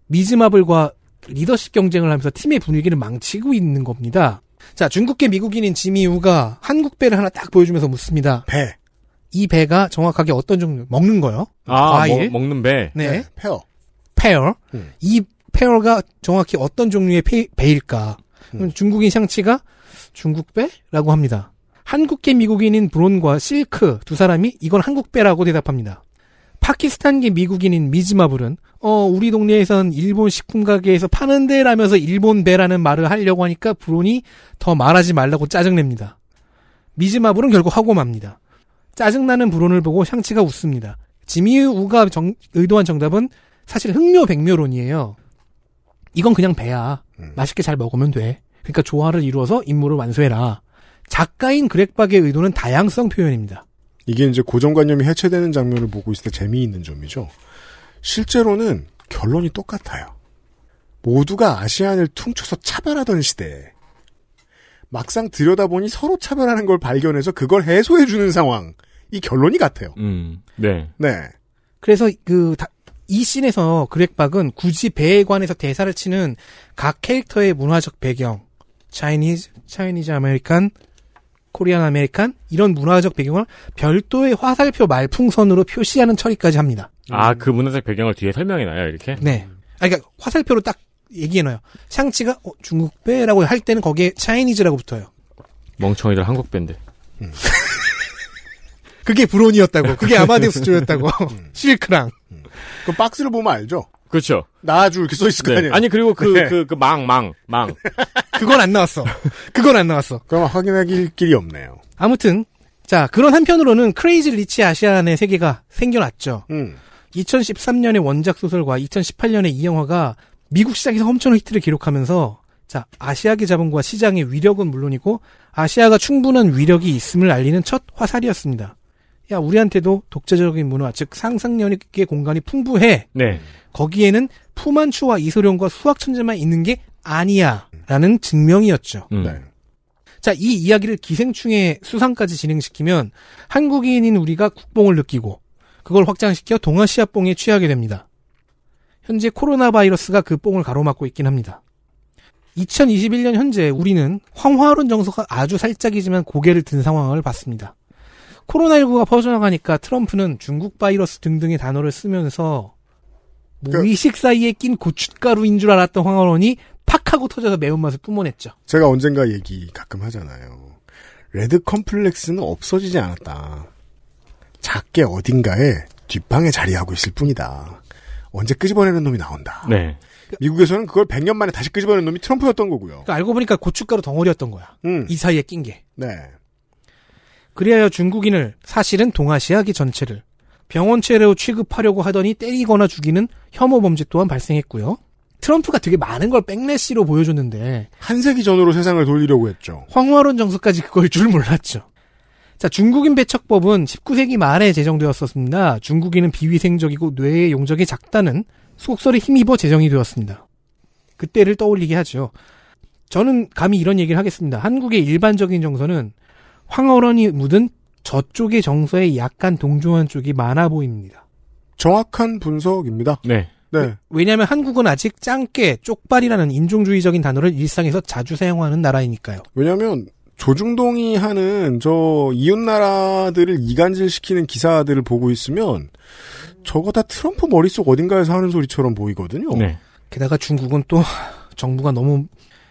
미즈마블과 리더십 경쟁을 하면서 팀의 분위기를 망치고 있는 겁니다. 자, 중국계 미국인인 지미우가 한국 배를 하나 딱 보여주면서 묻습니다. 배. 이 배가 정확하게 어떤 종류? 먹는 거요. 아, 과일. 먹, 는 배. 네. 네. 페어. 페어. 음. 이 페어가 정확히 어떤 종류의 페, 배일까? 음. 중국인 샹치가 중국 배라고 합니다. 한국계 미국인인 브론과 실크 두 사람이 이건 한국 배라고 대답합니다. 파키스탄계 미국인인 미즈마블은 어 우리 동네에선 일본 식품 가게에서 파는데 라면서 일본 배라는 말을 하려고 하니까 브론이 더 말하지 말라고 짜증냅니다. 미즈마블은 결국 하고 맙니다. 짜증나는 브론을 보고 샹치가 웃습니다. 지미우가 정, 의도한 정답은 사실 흑묘 백묘론이에요. 이건 그냥 배야. 음. 맛있게 잘 먹으면 돼. 그러니까 조화를 이루어서 임무를 완수해라. 작가인 그렉박의 의도는 다양성 표현입니다. 이게 이제 고정관념이 해체되는 장면을 보고 있을 때 재미있는 점이죠. 실제로는 결론이 똑같아요. 모두가 아시안을 퉁쳐서 차별하던 시대에 막상 들여다보니 서로 차별하는 걸 발견해서 그걸 해소해주는 상황. 이 결론이 같아요. 음, 네. 네. 그래서 그, 다, 이 씬에서 그렉박은 굳이 배에 관해서 대사를 치는 각 캐릭터의 문화적 배경, Chinese, Chinese American, 코리안 아메리칸 이런 문화적 배경을 별도의 화살표 말풍선으로 표시하는 처리까지 합니다. 아, 그 문화적 배경을 뒤에 설명해 놔요, 이렇게? 네. 아, 그러니까 화살표로 딱 얘기해 놔요. 샹치가 어, 중국 배라고 할 때는 거기에 차이니즈라고 붙어요. 멍청이들 한국 밴인 음. 그게 브론이었다고. 그게 아마데우스 조였다고. 음. 실크랑. 음. 그 박스를 보면 알죠. 그렇죠. 나주 아 이렇게 써 있을 네. 거 아니에요. 아니 그리고 그 그그 망망망 네. 그, 그 망, 그건 안 나왔어. 그건 안 나왔어. 그럼 확인하길 길이 없네요. 아무튼 자 그런 한편으로는 크레이지 리치 아시안의 세계가 생겨났죠. 음. 2013년의 원작 소설과 2018년의 이 영화가 미국 시장에서 엄청난 히트를 기록하면서 자 아시아계 자본과 시장의 위력은 물론이고 아시아가 충분한 위력이 있음을 알리는 첫 화살이었습니다. 야 우리한테도 독자적인 문화 즉 상상력의 공간이 풍부해. 네. 거기에는 푸만추와 이소룡과 수학 천재만 있는 게 아니야라는 증명이었죠. 음. 네. 자, 이 이야기를 기생충의 수상까지 진행시키면 한국인인 우리가 국뽕을 느끼고 그걸 확장시켜 동아시아 뽕에 취하게 됩니다. 현재 코로나 바이러스가 그 뽕을 가로막고 있긴 합니다. 2021년 현재 우리는 황화론 정서가 아주 살짝이지만 고개를 든 상황을 봤습니다. 코로나19가 퍼져나가니까 트럼프는 중국 바이러스 등등의 단어를 쓰면서 무의식 뭐 그러니까 그, 사이에 낀 고춧가루인 줄 알았던 황원론이팍 하고 터져서 매운맛을 뿜어냈죠. 제가 언젠가 얘기 가끔 하잖아요. 레드 컴플렉스는 없어지지 않았다. 작게 어딘가에 뒷방에 자리하고 있을 뿐이다. 언제 끄집어내는 놈이 나온다. 네. 미국에서는 그걸 100년 만에 다시 끄집어내는 놈이 트럼프였던 거고요. 그러니까 알고 보니까 고춧가루 덩어리였던 거야. 음. 이 사이에 낀 게. 네. 그리하여 중국인을 사실은 동아시아기 전체를 병원체로 취급하려고 하더니 때리거나 죽이는 혐오 범죄 또한 발생했고요. 트럼프가 되게 많은 걸 백래시로 보여줬는데 한 세기 전으로 세상을 돌리려고 했죠. 황화론 정서까지 그걸 줄 몰랐죠. 자, 중국인 배척법은 19세기 말에 제정되었었습니다. 중국인은 비위생적이고 뇌의 용적이 작다는 속설에 힘입어 제정이 되었습니다. 그때를 떠올리게 하죠. 저는 감히 이런 얘기를 하겠습니다. 한국의 일반적인 정서는 황어런이 묻은 저쪽의 정서에 약간 동조한 쪽이 많아 보입니다. 정확한 분석입니다. 네. 네. 왜냐하면 한국은 아직 짱깨, 쪽발이라는 인종주의적인 단어를 일상에서 자주 사용하는 나라이니까요. 왜냐하면 조중동이 하는 저 이웃 나라들을 이간질시키는 기사들을 보고 있으면 저거 다 트럼프 머릿속 어딘가에서 하는 소리처럼 보이거든요. 네. 게다가 중국은 또 정부가 너무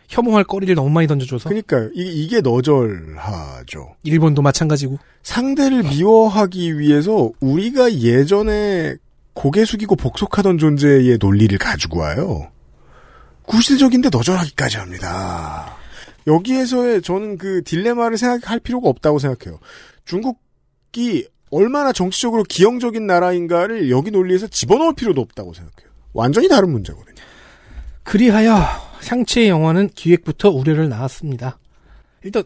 혐오할 거리를 너무 많이 던져줘서. 그니까 이게, 이게 너절하죠. 일본도 마찬가지고. 상대를 미워하기 위해서 우리가 예전에 고개 숙이고 복속하던 존재의 논리를 가지고 와요. 구실적인데 너절하기까지 합니다. 여기에서의 저는 그 딜레마를 생각할 필요가 없다고 생각해요. 중국이 얼마나 정치적으로 기형적인 나라인가를 여기 논리에서 집어넣을 필요도 없다고 생각해요. 완전히 다른 문제거든요. 그리하여 샹치의 영화는 기획부터 우려를 낳았습니다. 일단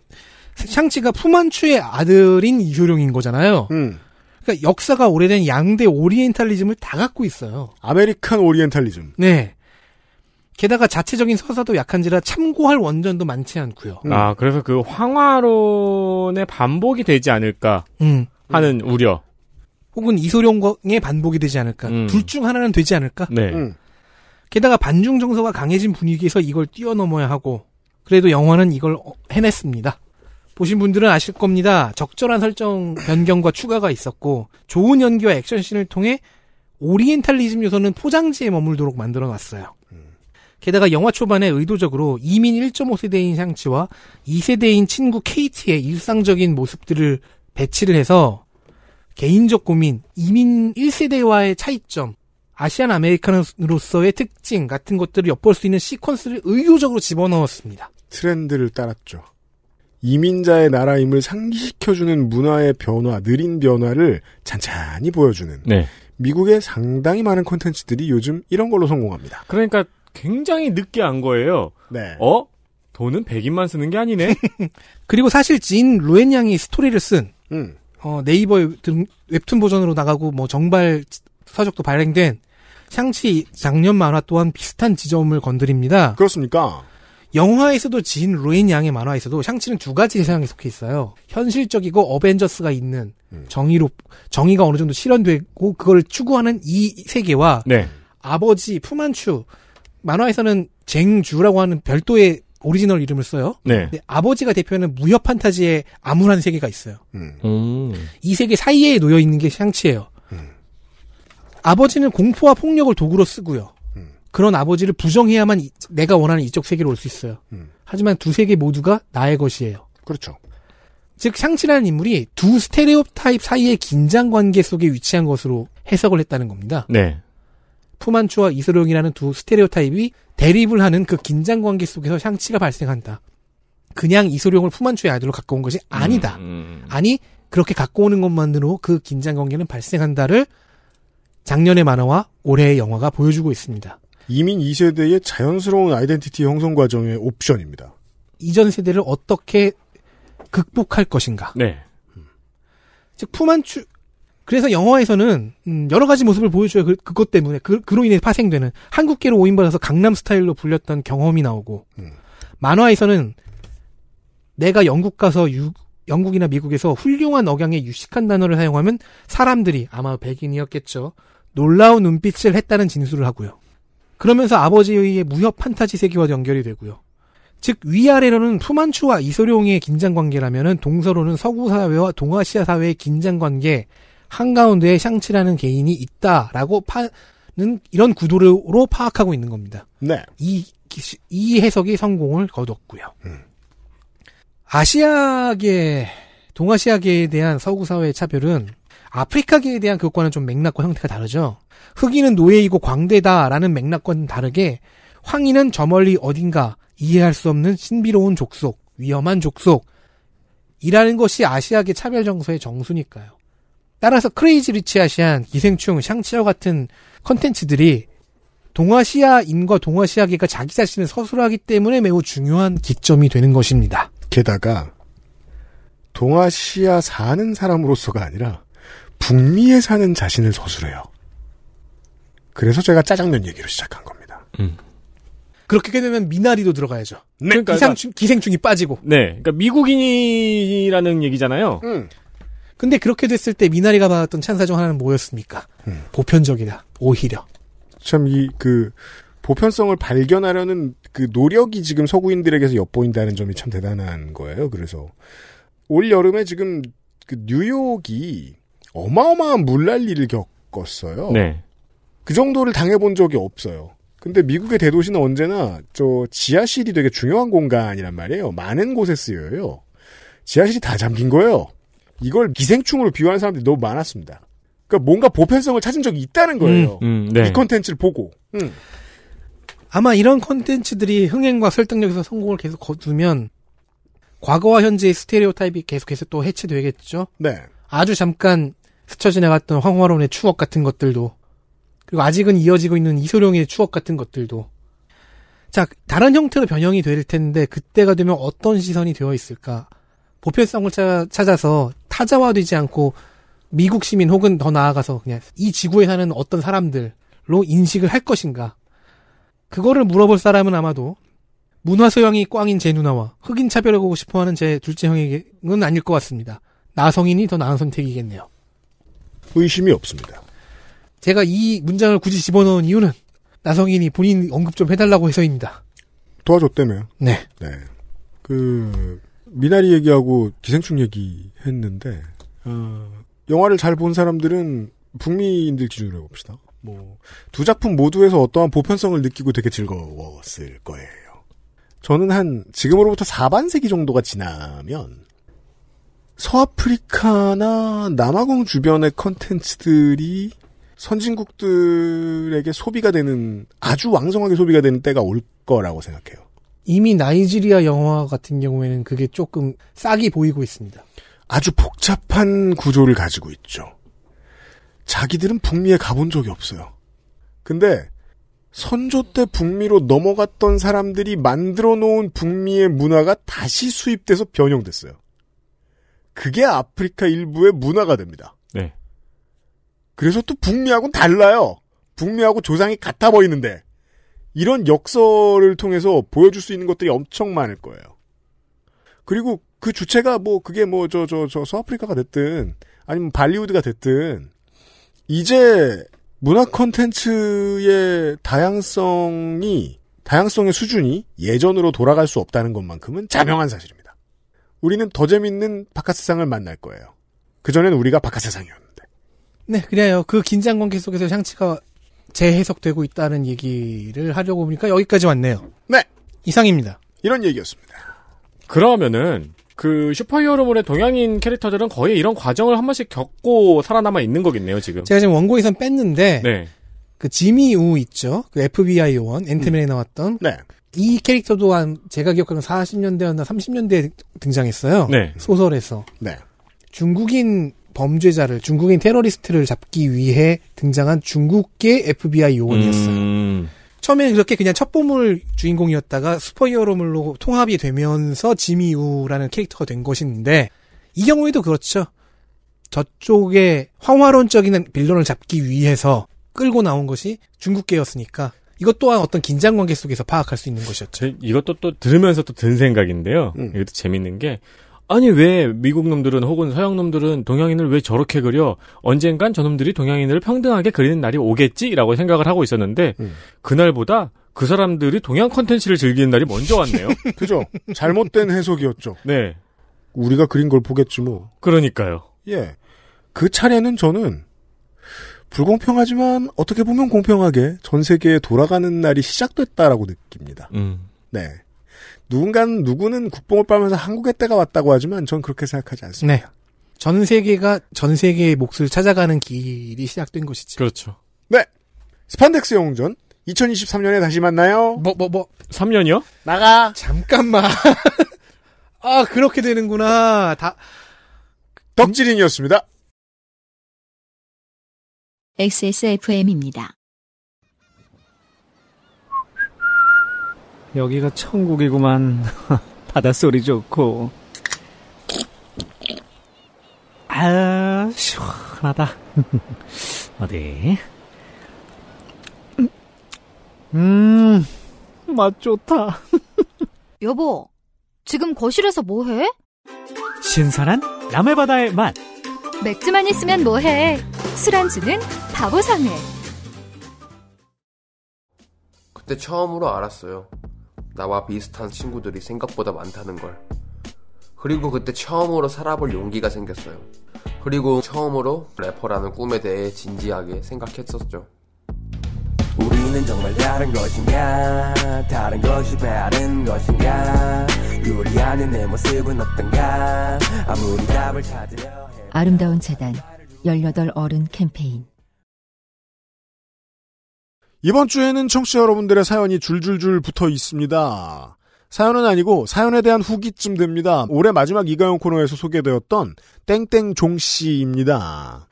샹치가 푸만추의 아들인 이효룡인 거잖아요. 음. 그러니까 역사가 오래된 양대 오리엔탈리즘을 다 갖고 있어요. 아메리칸 오리엔탈리즘. 네. 게다가 자체적인 서사도 약한지라 참고할 원전도 많지 않고요. 음. 아, 그래서 그 황화론의 반복이 되지 않을까 음. 하는 우려. 혹은 이소룡의 반복이 되지 않을까. 음. 둘중 하나는 되지 않을까. 네. 음. 게다가 반중 정서가 강해진 분위기에서 이걸 뛰어넘어야 하고 그래도 영화는 이걸 어, 해냈습니다. 보신 분들은 아실 겁니다. 적절한 설정 변경과 추가가 있었고 좋은 연기와 액션씬을 통해 오리엔탈리즘 요소는 포장지에 머물도록 만들어 놨어요. 게다가 영화 초반에 의도적으로 이민 1.5세대인 샹치와 2세대인 친구 KT의 일상적인 모습들을 배치를 해서 개인적 고민, 이민 1세대와의 차이점, 아시안 아메리카노로서의 특징 같은 것들을 엿볼 수 있는 시퀀스를 의도적으로 집어넣었습니다. 트렌드를 따랐죠. 이민자의 나라임을 상기시켜주는 문화의 변화, 느린 변화를 잔잔히 보여주는 네. 미국의 상당히 많은 콘텐츠들이 요즘 이런 걸로 성공합니다. 그러니까 굉장히 늦게 안 거예요. 네. 어? 돈은 백인만 쓰는 게 아니네. 그리고 사실 진 루엔 양이 스토리를 쓴 음. 어, 네이버 웹툰 버전으로 나가고 뭐 정발 서적도 발행된 샹치 작년 만화 또한 비슷한 지점을 건드립니다. 그렇습니까? 영화에서도 진로인 양의 만화에서도 샹치는 두 가지 세상에 속해 있어요. 현실적이고 어벤져스가 있는 음. 정의로 정의가 어느 정도 실현되고 그걸 추구하는 이 세계와 네. 아버지 푸만추 만화에서는 쟁주라고 하는 별도의 오리지널 이름을 써요. 네. 아버지가 대표하는 무협 판타지의 암울한 세계가 있어요. 음. 음. 이 세계 사이에 놓여 있는 게 샹치예요. 아버지는 공포와 폭력을 도구로 쓰고요. 음. 그런 아버지를 부정해야만 이, 내가 원하는 이쪽 세계로 올 수 있어요. 음. 하지만 두 세계 모두가 나의 것이에요. 그렇죠. 즉 샹치라는 인물이 두 스테레오 타입 사이의 긴장 관계 속에 위치한 것으로 해석을 했다는 겁니다. 네. 푸만추와 이소룡이라는 두 스테레오 타입이 대립을 하는 그 긴장 관계 속에서 샹치가 발생한다. 그냥 이소룡을 푸만추의 아들로 이 갖고 온 것이 아니다. 음, 음, 음. 아니 그렇게 갖고 오는 것만으로 그 긴장 관계는 발생한다를 작년의 만화와 올해의 영화가 보여주고 있습니다. 이민 2세대의 자연스러운 아이덴티티 형성 과정의 옵션입니다. 이전 세대를 어떻게 극복할 것인가. 네. 즉 품안추 그래서 영화에서는 음, 여러 가지 모습을 보여줘요. 그, 것 때문에 그, 로 인해 파생되는 한국계로 오인받아서 강남 스타일로 불렸던 경험이 나오고 음. 만화에서는 내가 영국 가서 유, 영국이나 미국에서 훌륭한 억양의 유식한 단어를 사용하면 사람들이 아마 백인이었겠죠. 놀라운 눈빛을 했다는 진술을 하고요. 그러면서 아버지의 무협 판타지 세계와 연결이 되고요. 즉 위아래로는 푸만추와 이소룡의 긴장 관계라면 동서로는 서구 사회와 동아시아 사회의 긴장 관계 한가운데에 샹치라는 개인이 있다라고 파는 이런 구도로 파악하고 있는 겁니다. 네. 이, 이 해석이 성공을 거뒀고요. 음. 아시아계 동아시아계에 대한 서구 사회의 차별은 아프리카계에 대한 교과는 그 좀 맥락과 형태가 다르죠. 흑인은 노예이고 광대다라는 맥락과는 다르게 황인은 저 멀리 어딘가 이해할 수 없는 신비로운 족속, 위험한 족속이라는 것이 아시아계 차별 정서의 정수니까요. 따라서 크레이지 리치 아시안, 기생충, 샹치어 같은 컨텐츠들이 동아시아인과 동아시아계가 자기 자신을 서술하기 때문에 매우 중요한 기점이 되는 것입니다. 게다가 동아시아 사는 사람으로서가 아니라 북미에 사는 자신을 서술해요. 그래서 제가 짜장면 얘기로 시작한 겁니다. 음. 그렇게 되면 미나리도 들어가야죠. 네. 그러니까 기생충, 기생충이 빠지고. 네. 그러니까 미국인이라는 얘기잖아요. 음. 근데 그렇게 됐을 때 미나리가 받았던 찬사 중 하나는 뭐였습니까? 음. 보편적이다. 오히려. 참 이 그 보편성을 발견하려는 그 노력이 지금 서구인들에게서 엿보인다는 점이 참 대단한 거예요. 그래서 올 여름에 지금 그 뉴욕이 어마어마한 물난리를 겪었어요. 네. 그 정도를 당해본 적이 없어요. 근데 미국의 대도시는 언제나 저 지하실이 되게 중요한 공간이란 말이에요. 많은 곳에 쓰여요. 지하실이 다 잠긴 거예요. 이걸 기생충으로 비유하는 사람들이 너무 많았습니다. 그러니까 뭔가 보편성을 찾은 적이 있다는 음, 거예요. 음, 음, 네. 이 컨텐츠를 보고. 음. 아마 이런 컨텐츠들이 흥행과 설득력에서 성공을 계속 거두면 과거와 현재의 스테레오 타입이 계속해서 또 해체되겠죠. 네. 아주 잠깐 스쳐 지나갔던 황화론의 추억 같은 것들도 그리고 아직은 이어지고 있는 이소룡의 추억 같은 것들도 자 다른 형태로 변형이 될 텐데 그때가 되면 어떤 시선이 되어 있을까 보편성을 찾아서 타자화되지 않고 미국 시민 혹은 더 나아가서 그냥 이 지구에 사는 어떤 사람들로 인식을 할 것인가 그거를 물어볼 사람은 아마도 문화 소양이 꽝인 제 누나와 흑인 차별을보고 싶어하는 제 둘째 형에게는 아닐 것 같습니다. 나성인이 더 나은 선택이겠네요. 의심이 없습니다. 제가 이 문장을 굳이 집어넣은 이유는 나성인이 본인 언급 좀 해달라고 해서입니다. 도와줬다며요? 네. 네. 그 미나리 얘기하고 기생충 얘기 했는데 어, 영화를 잘 본 사람들은 북미인들 기준으로 봅시다뭐 두 작품 모두에서 어떠한 보편성을 느끼고 되게 즐거웠을 거예요. 저는 한 지금으로부터 4반세기 정도가 지나면 서아프리카나 남아공 주변의 컨텐츠들이 선진국들에게 소비가 되는 아주 왕성하게 소비가 되는 때가 올 거라고 생각해요. 이미 나이지리아 영화 같은 경우에는 그게 조금 싹이 보이고 있습니다. 아주 복잡한 구조를 가지고 있죠. 자기들은 북미에 가본 적이 없어요. 근데 선조 때 북미로 넘어갔던 사람들이 만들어 놓은 북미의 문화가 다시 수입돼서 변형됐어요. 그게 아프리카 일부의 문화가 됩니다. 네. 그래서 또 북미하고는 달라요. 북미하고 조상이 같아 보이는데 이런 역설을 통해서 보여줄 수 있는 것들이 엄청 많을 거예요. 그리고 그 주체가 뭐 그게 뭐 저 저저 서아프리카가 됐든 아니면 발리우드가 됐든 이제 문화 콘텐츠의 다양성이 다양성의 수준이 예전으로 돌아갈 수 없다는 것만큼은 자명한 사실입니다. 우리는 더 재밌는 바깥 세상을 만날 거예요. 그전엔 우리가 바깥 세상이었는데. 네, 그래요. 그 긴장 관계 속에서 향치가 재해석되고 있다는 얘기를 하려고 보니까 여기까지 왔네요. 네. 이상입니다. 이런 얘기였습니다. 그러면은 그 슈퍼히어로물의 동양인 캐릭터들은 거의 이런 과정을 한 번씩 겪고 살아남아 있는 거겠네요, 지금. 제가 지금 원고에선 뺐는데 네. 그 지미 우 있죠? 그 FBI 요원, 엔트맨에 음. 나왔던 네. 이 캐릭터도 한 제가 기억하는 40년대였나 30년대에 등장했어요. 네. 소설에서. 네. 중국인 범죄자를 중국인 테러리스트를 잡기 위해 등장한 중국계 FBI 요원이었어요. 음... 처음에는 그렇게 그냥 첩보물 주인공이었다가 슈퍼히어로물로 통합이 되면서 지미우라는 캐릭터가 된 것인데 이 경우에도 그렇죠. 저쪽에 황화론적인 빌런을 잡기 위해서 끌고 나온 것이 중국계였으니까 이것 또한 어떤 긴장 관계 속에서 파악할 수 있는 것이었죠. 이것도 또 들으면서 또 든 생각인데요. 음. 이것도 재밌는 게 아니 왜 미국 놈들은 혹은 서양 놈들은 동양인을 왜 저렇게 그려? 언젠간 저놈들이 동양인을 평등하게 그리는 날이 오겠지라고 생각을 하고 있었는데 음. 그날보다 그 사람들이 동양 컨텐츠를 즐기는 날이 먼저 왔네요. 그죠? 잘못된 해석이었죠. 네. 우리가 그린 걸 보겠지 뭐. 그러니까요. 예. 그 차례는 저는 불공평하지만 어떻게 보면 공평하게 전 세계에 돌아가는 날이 시작됐다라고 느낍니다. 음. 네. 누군가는 누구는 국뽕을 빨면서 한국의 때가 왔다고 하지만 전 그렇게 생각하지 않습니다. 네. 전 세계가 전 세계의 몫을 찾아가는 길이 시작된 것이지. 그렇죠. 네. 스판덱스 영웅전 2023년에 다시 만나요. 뭐, 뭐, 뭐. 3년이요? 나가. 잠깐만. 아, 그렇게 되는구나. 다. 덕질인이었습니다. XSFM입니다. 여기가 천국이구만. 바닷소리 좋고. 아, 시원하다. 어디? 음, 맛 좋다. 여보, 지금 거실에서 뭐해? 신선한 남해바다의 맛. 맥주만 있으면 뭐해? 술안주는 바보상회. 그때 처음으로 알았어요. 나와 비슷한 친구들이 생각보다 많다는 걸. 그리고 그때 처음으로 살아볼 용기가 생겼어요. 그리고 처음으로 래퍼라는 꿈에 대해 진지하게 생각했었죠. 우리는 정말 다른 것인가? 다른 것이 다른 것인가? 유리하는 내 모습은 어떤가? 아무리 답을 찾으려 아름다운 재단 18 어른 캠페인 이번 주에는 청취자 여러분들의 사연이 줄줄줄 붙어 있습니다. 사연은 아니고 사연에 대한 후기쯤 됩니다. 올해 마지막 이가영 코너에서 소개되었던 땡땡종 씨입니다.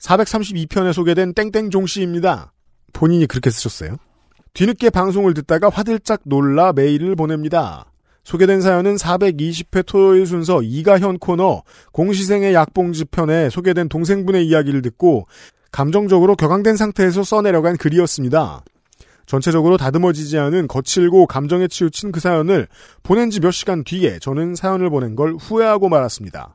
432편에 소개된 땡땡종 씨입니다. 본인이 그렇게 쓰셨어요. 뒤늦게 방송을 듣다가 화들짝 놀라 메일을 보냅니다. 소개된 사연은 420회 토요일 순서 이가현 코너 공시생의 약봉지 편에 소개된 동생분의 이야기를 듣고 감정적으로 격앙된 상태에서 써내려간 글이었습니다. 전체적으로 다듬어지지 않은 거칠고 감정에 치우친 그 사연을 보낸 지 몇 시간 뒤에 저는 사연을 보낸 걸 후회하고 말았습니다.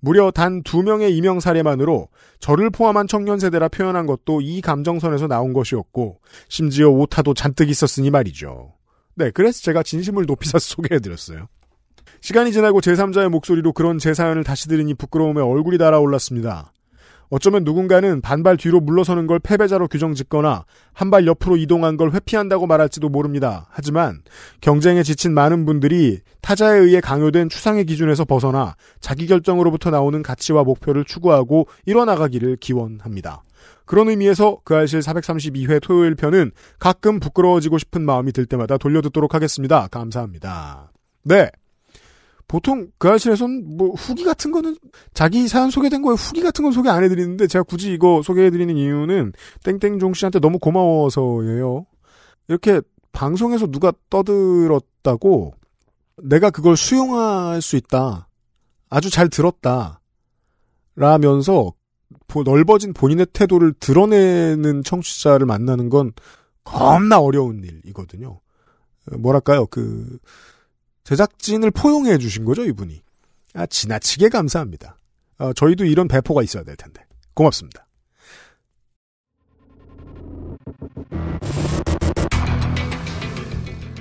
무려 단 두 명의 이명 사례만으로 저를 포함한 청년 세대라 표현한 것도 이 감정선에서 나온 것이었고 심지어 오타도 잔뜩 있었으니 말이죠. 네, 그래서 제가 진심을 높이사 소개해드렸어요. 시간이 지나고 제3자의 목소리로 그런 제 사연을 다시 들으니 부끄러움에 얼굴이 달아올랐습니다. 어쩌면 누군가는 반발 뒤로 물러서는 걸 패배자로 규정 짓거나 한 발 옆으로 이동한 걸 회피한다고 말할지도 모릅니다. 하지만 경쟁에 지친 많은 분들이 타자에 의해 강요된 추상의 기준에서 벗어나 자기 결정으로부터 나오는 가치와 목표를 추구하고 일어나가기를 기원합니다. 그런 의미에서 그 알실 432회 토요일 편은 가끔 부끄러워지고 싶은 마음이 들 때마다 돌려듣도록 하겠습니다. 감사합니다. 네. 보통 그 알실에선 뭐 후기 같은 거는 자기 사연 소개된 거에 후기 같은 건 소개 안 해드리는데 제가 굳이 이거 소개해드리는 이유는 땡땡종 씨한테 너무 고마워서예요. 이렇게 방송에서 누가 떠들었다고 내가 그걸 수용할 수 있다. 아주 잘 들었다. 라면서 넓어진 본인의 태도를 드러내는 청취자를 만나는 건 겁나 어려운 일이거든요. 어, 뭐랄까요, 그, 제작진을 포용해 주신 거죠, 이분이. 아, 지나치게 감사합니다. 아, 저희도 이런 배포가 있어야 될 텐데. 고맙습니다.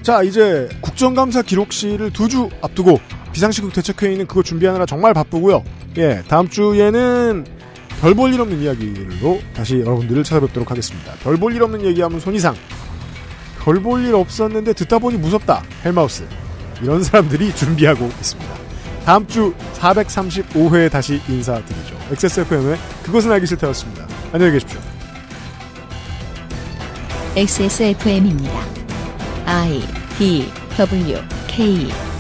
자, 이제 국정감사 기록실을 두 주 앞두고 비상시국 대책회의는 그거 준비하느라 정말 바쁘고요. 예, 다음 주에는 별볼일 없는 이야기로 다시 여러분들을 찾아뵙도록 하겠습니다. 별 볼 일 없는 얘기하면 손이상. 별 볼 일 없었는데 듣다 보니 무섭다. 헬마우스. 이런 사람들이 준비하고 있습니다. 다음 주 435회에 다시 인사드리죠. XSFM의 그것은 알기 싫다였습니다. 안녕히 계십시오. XSFM입니다. I D W K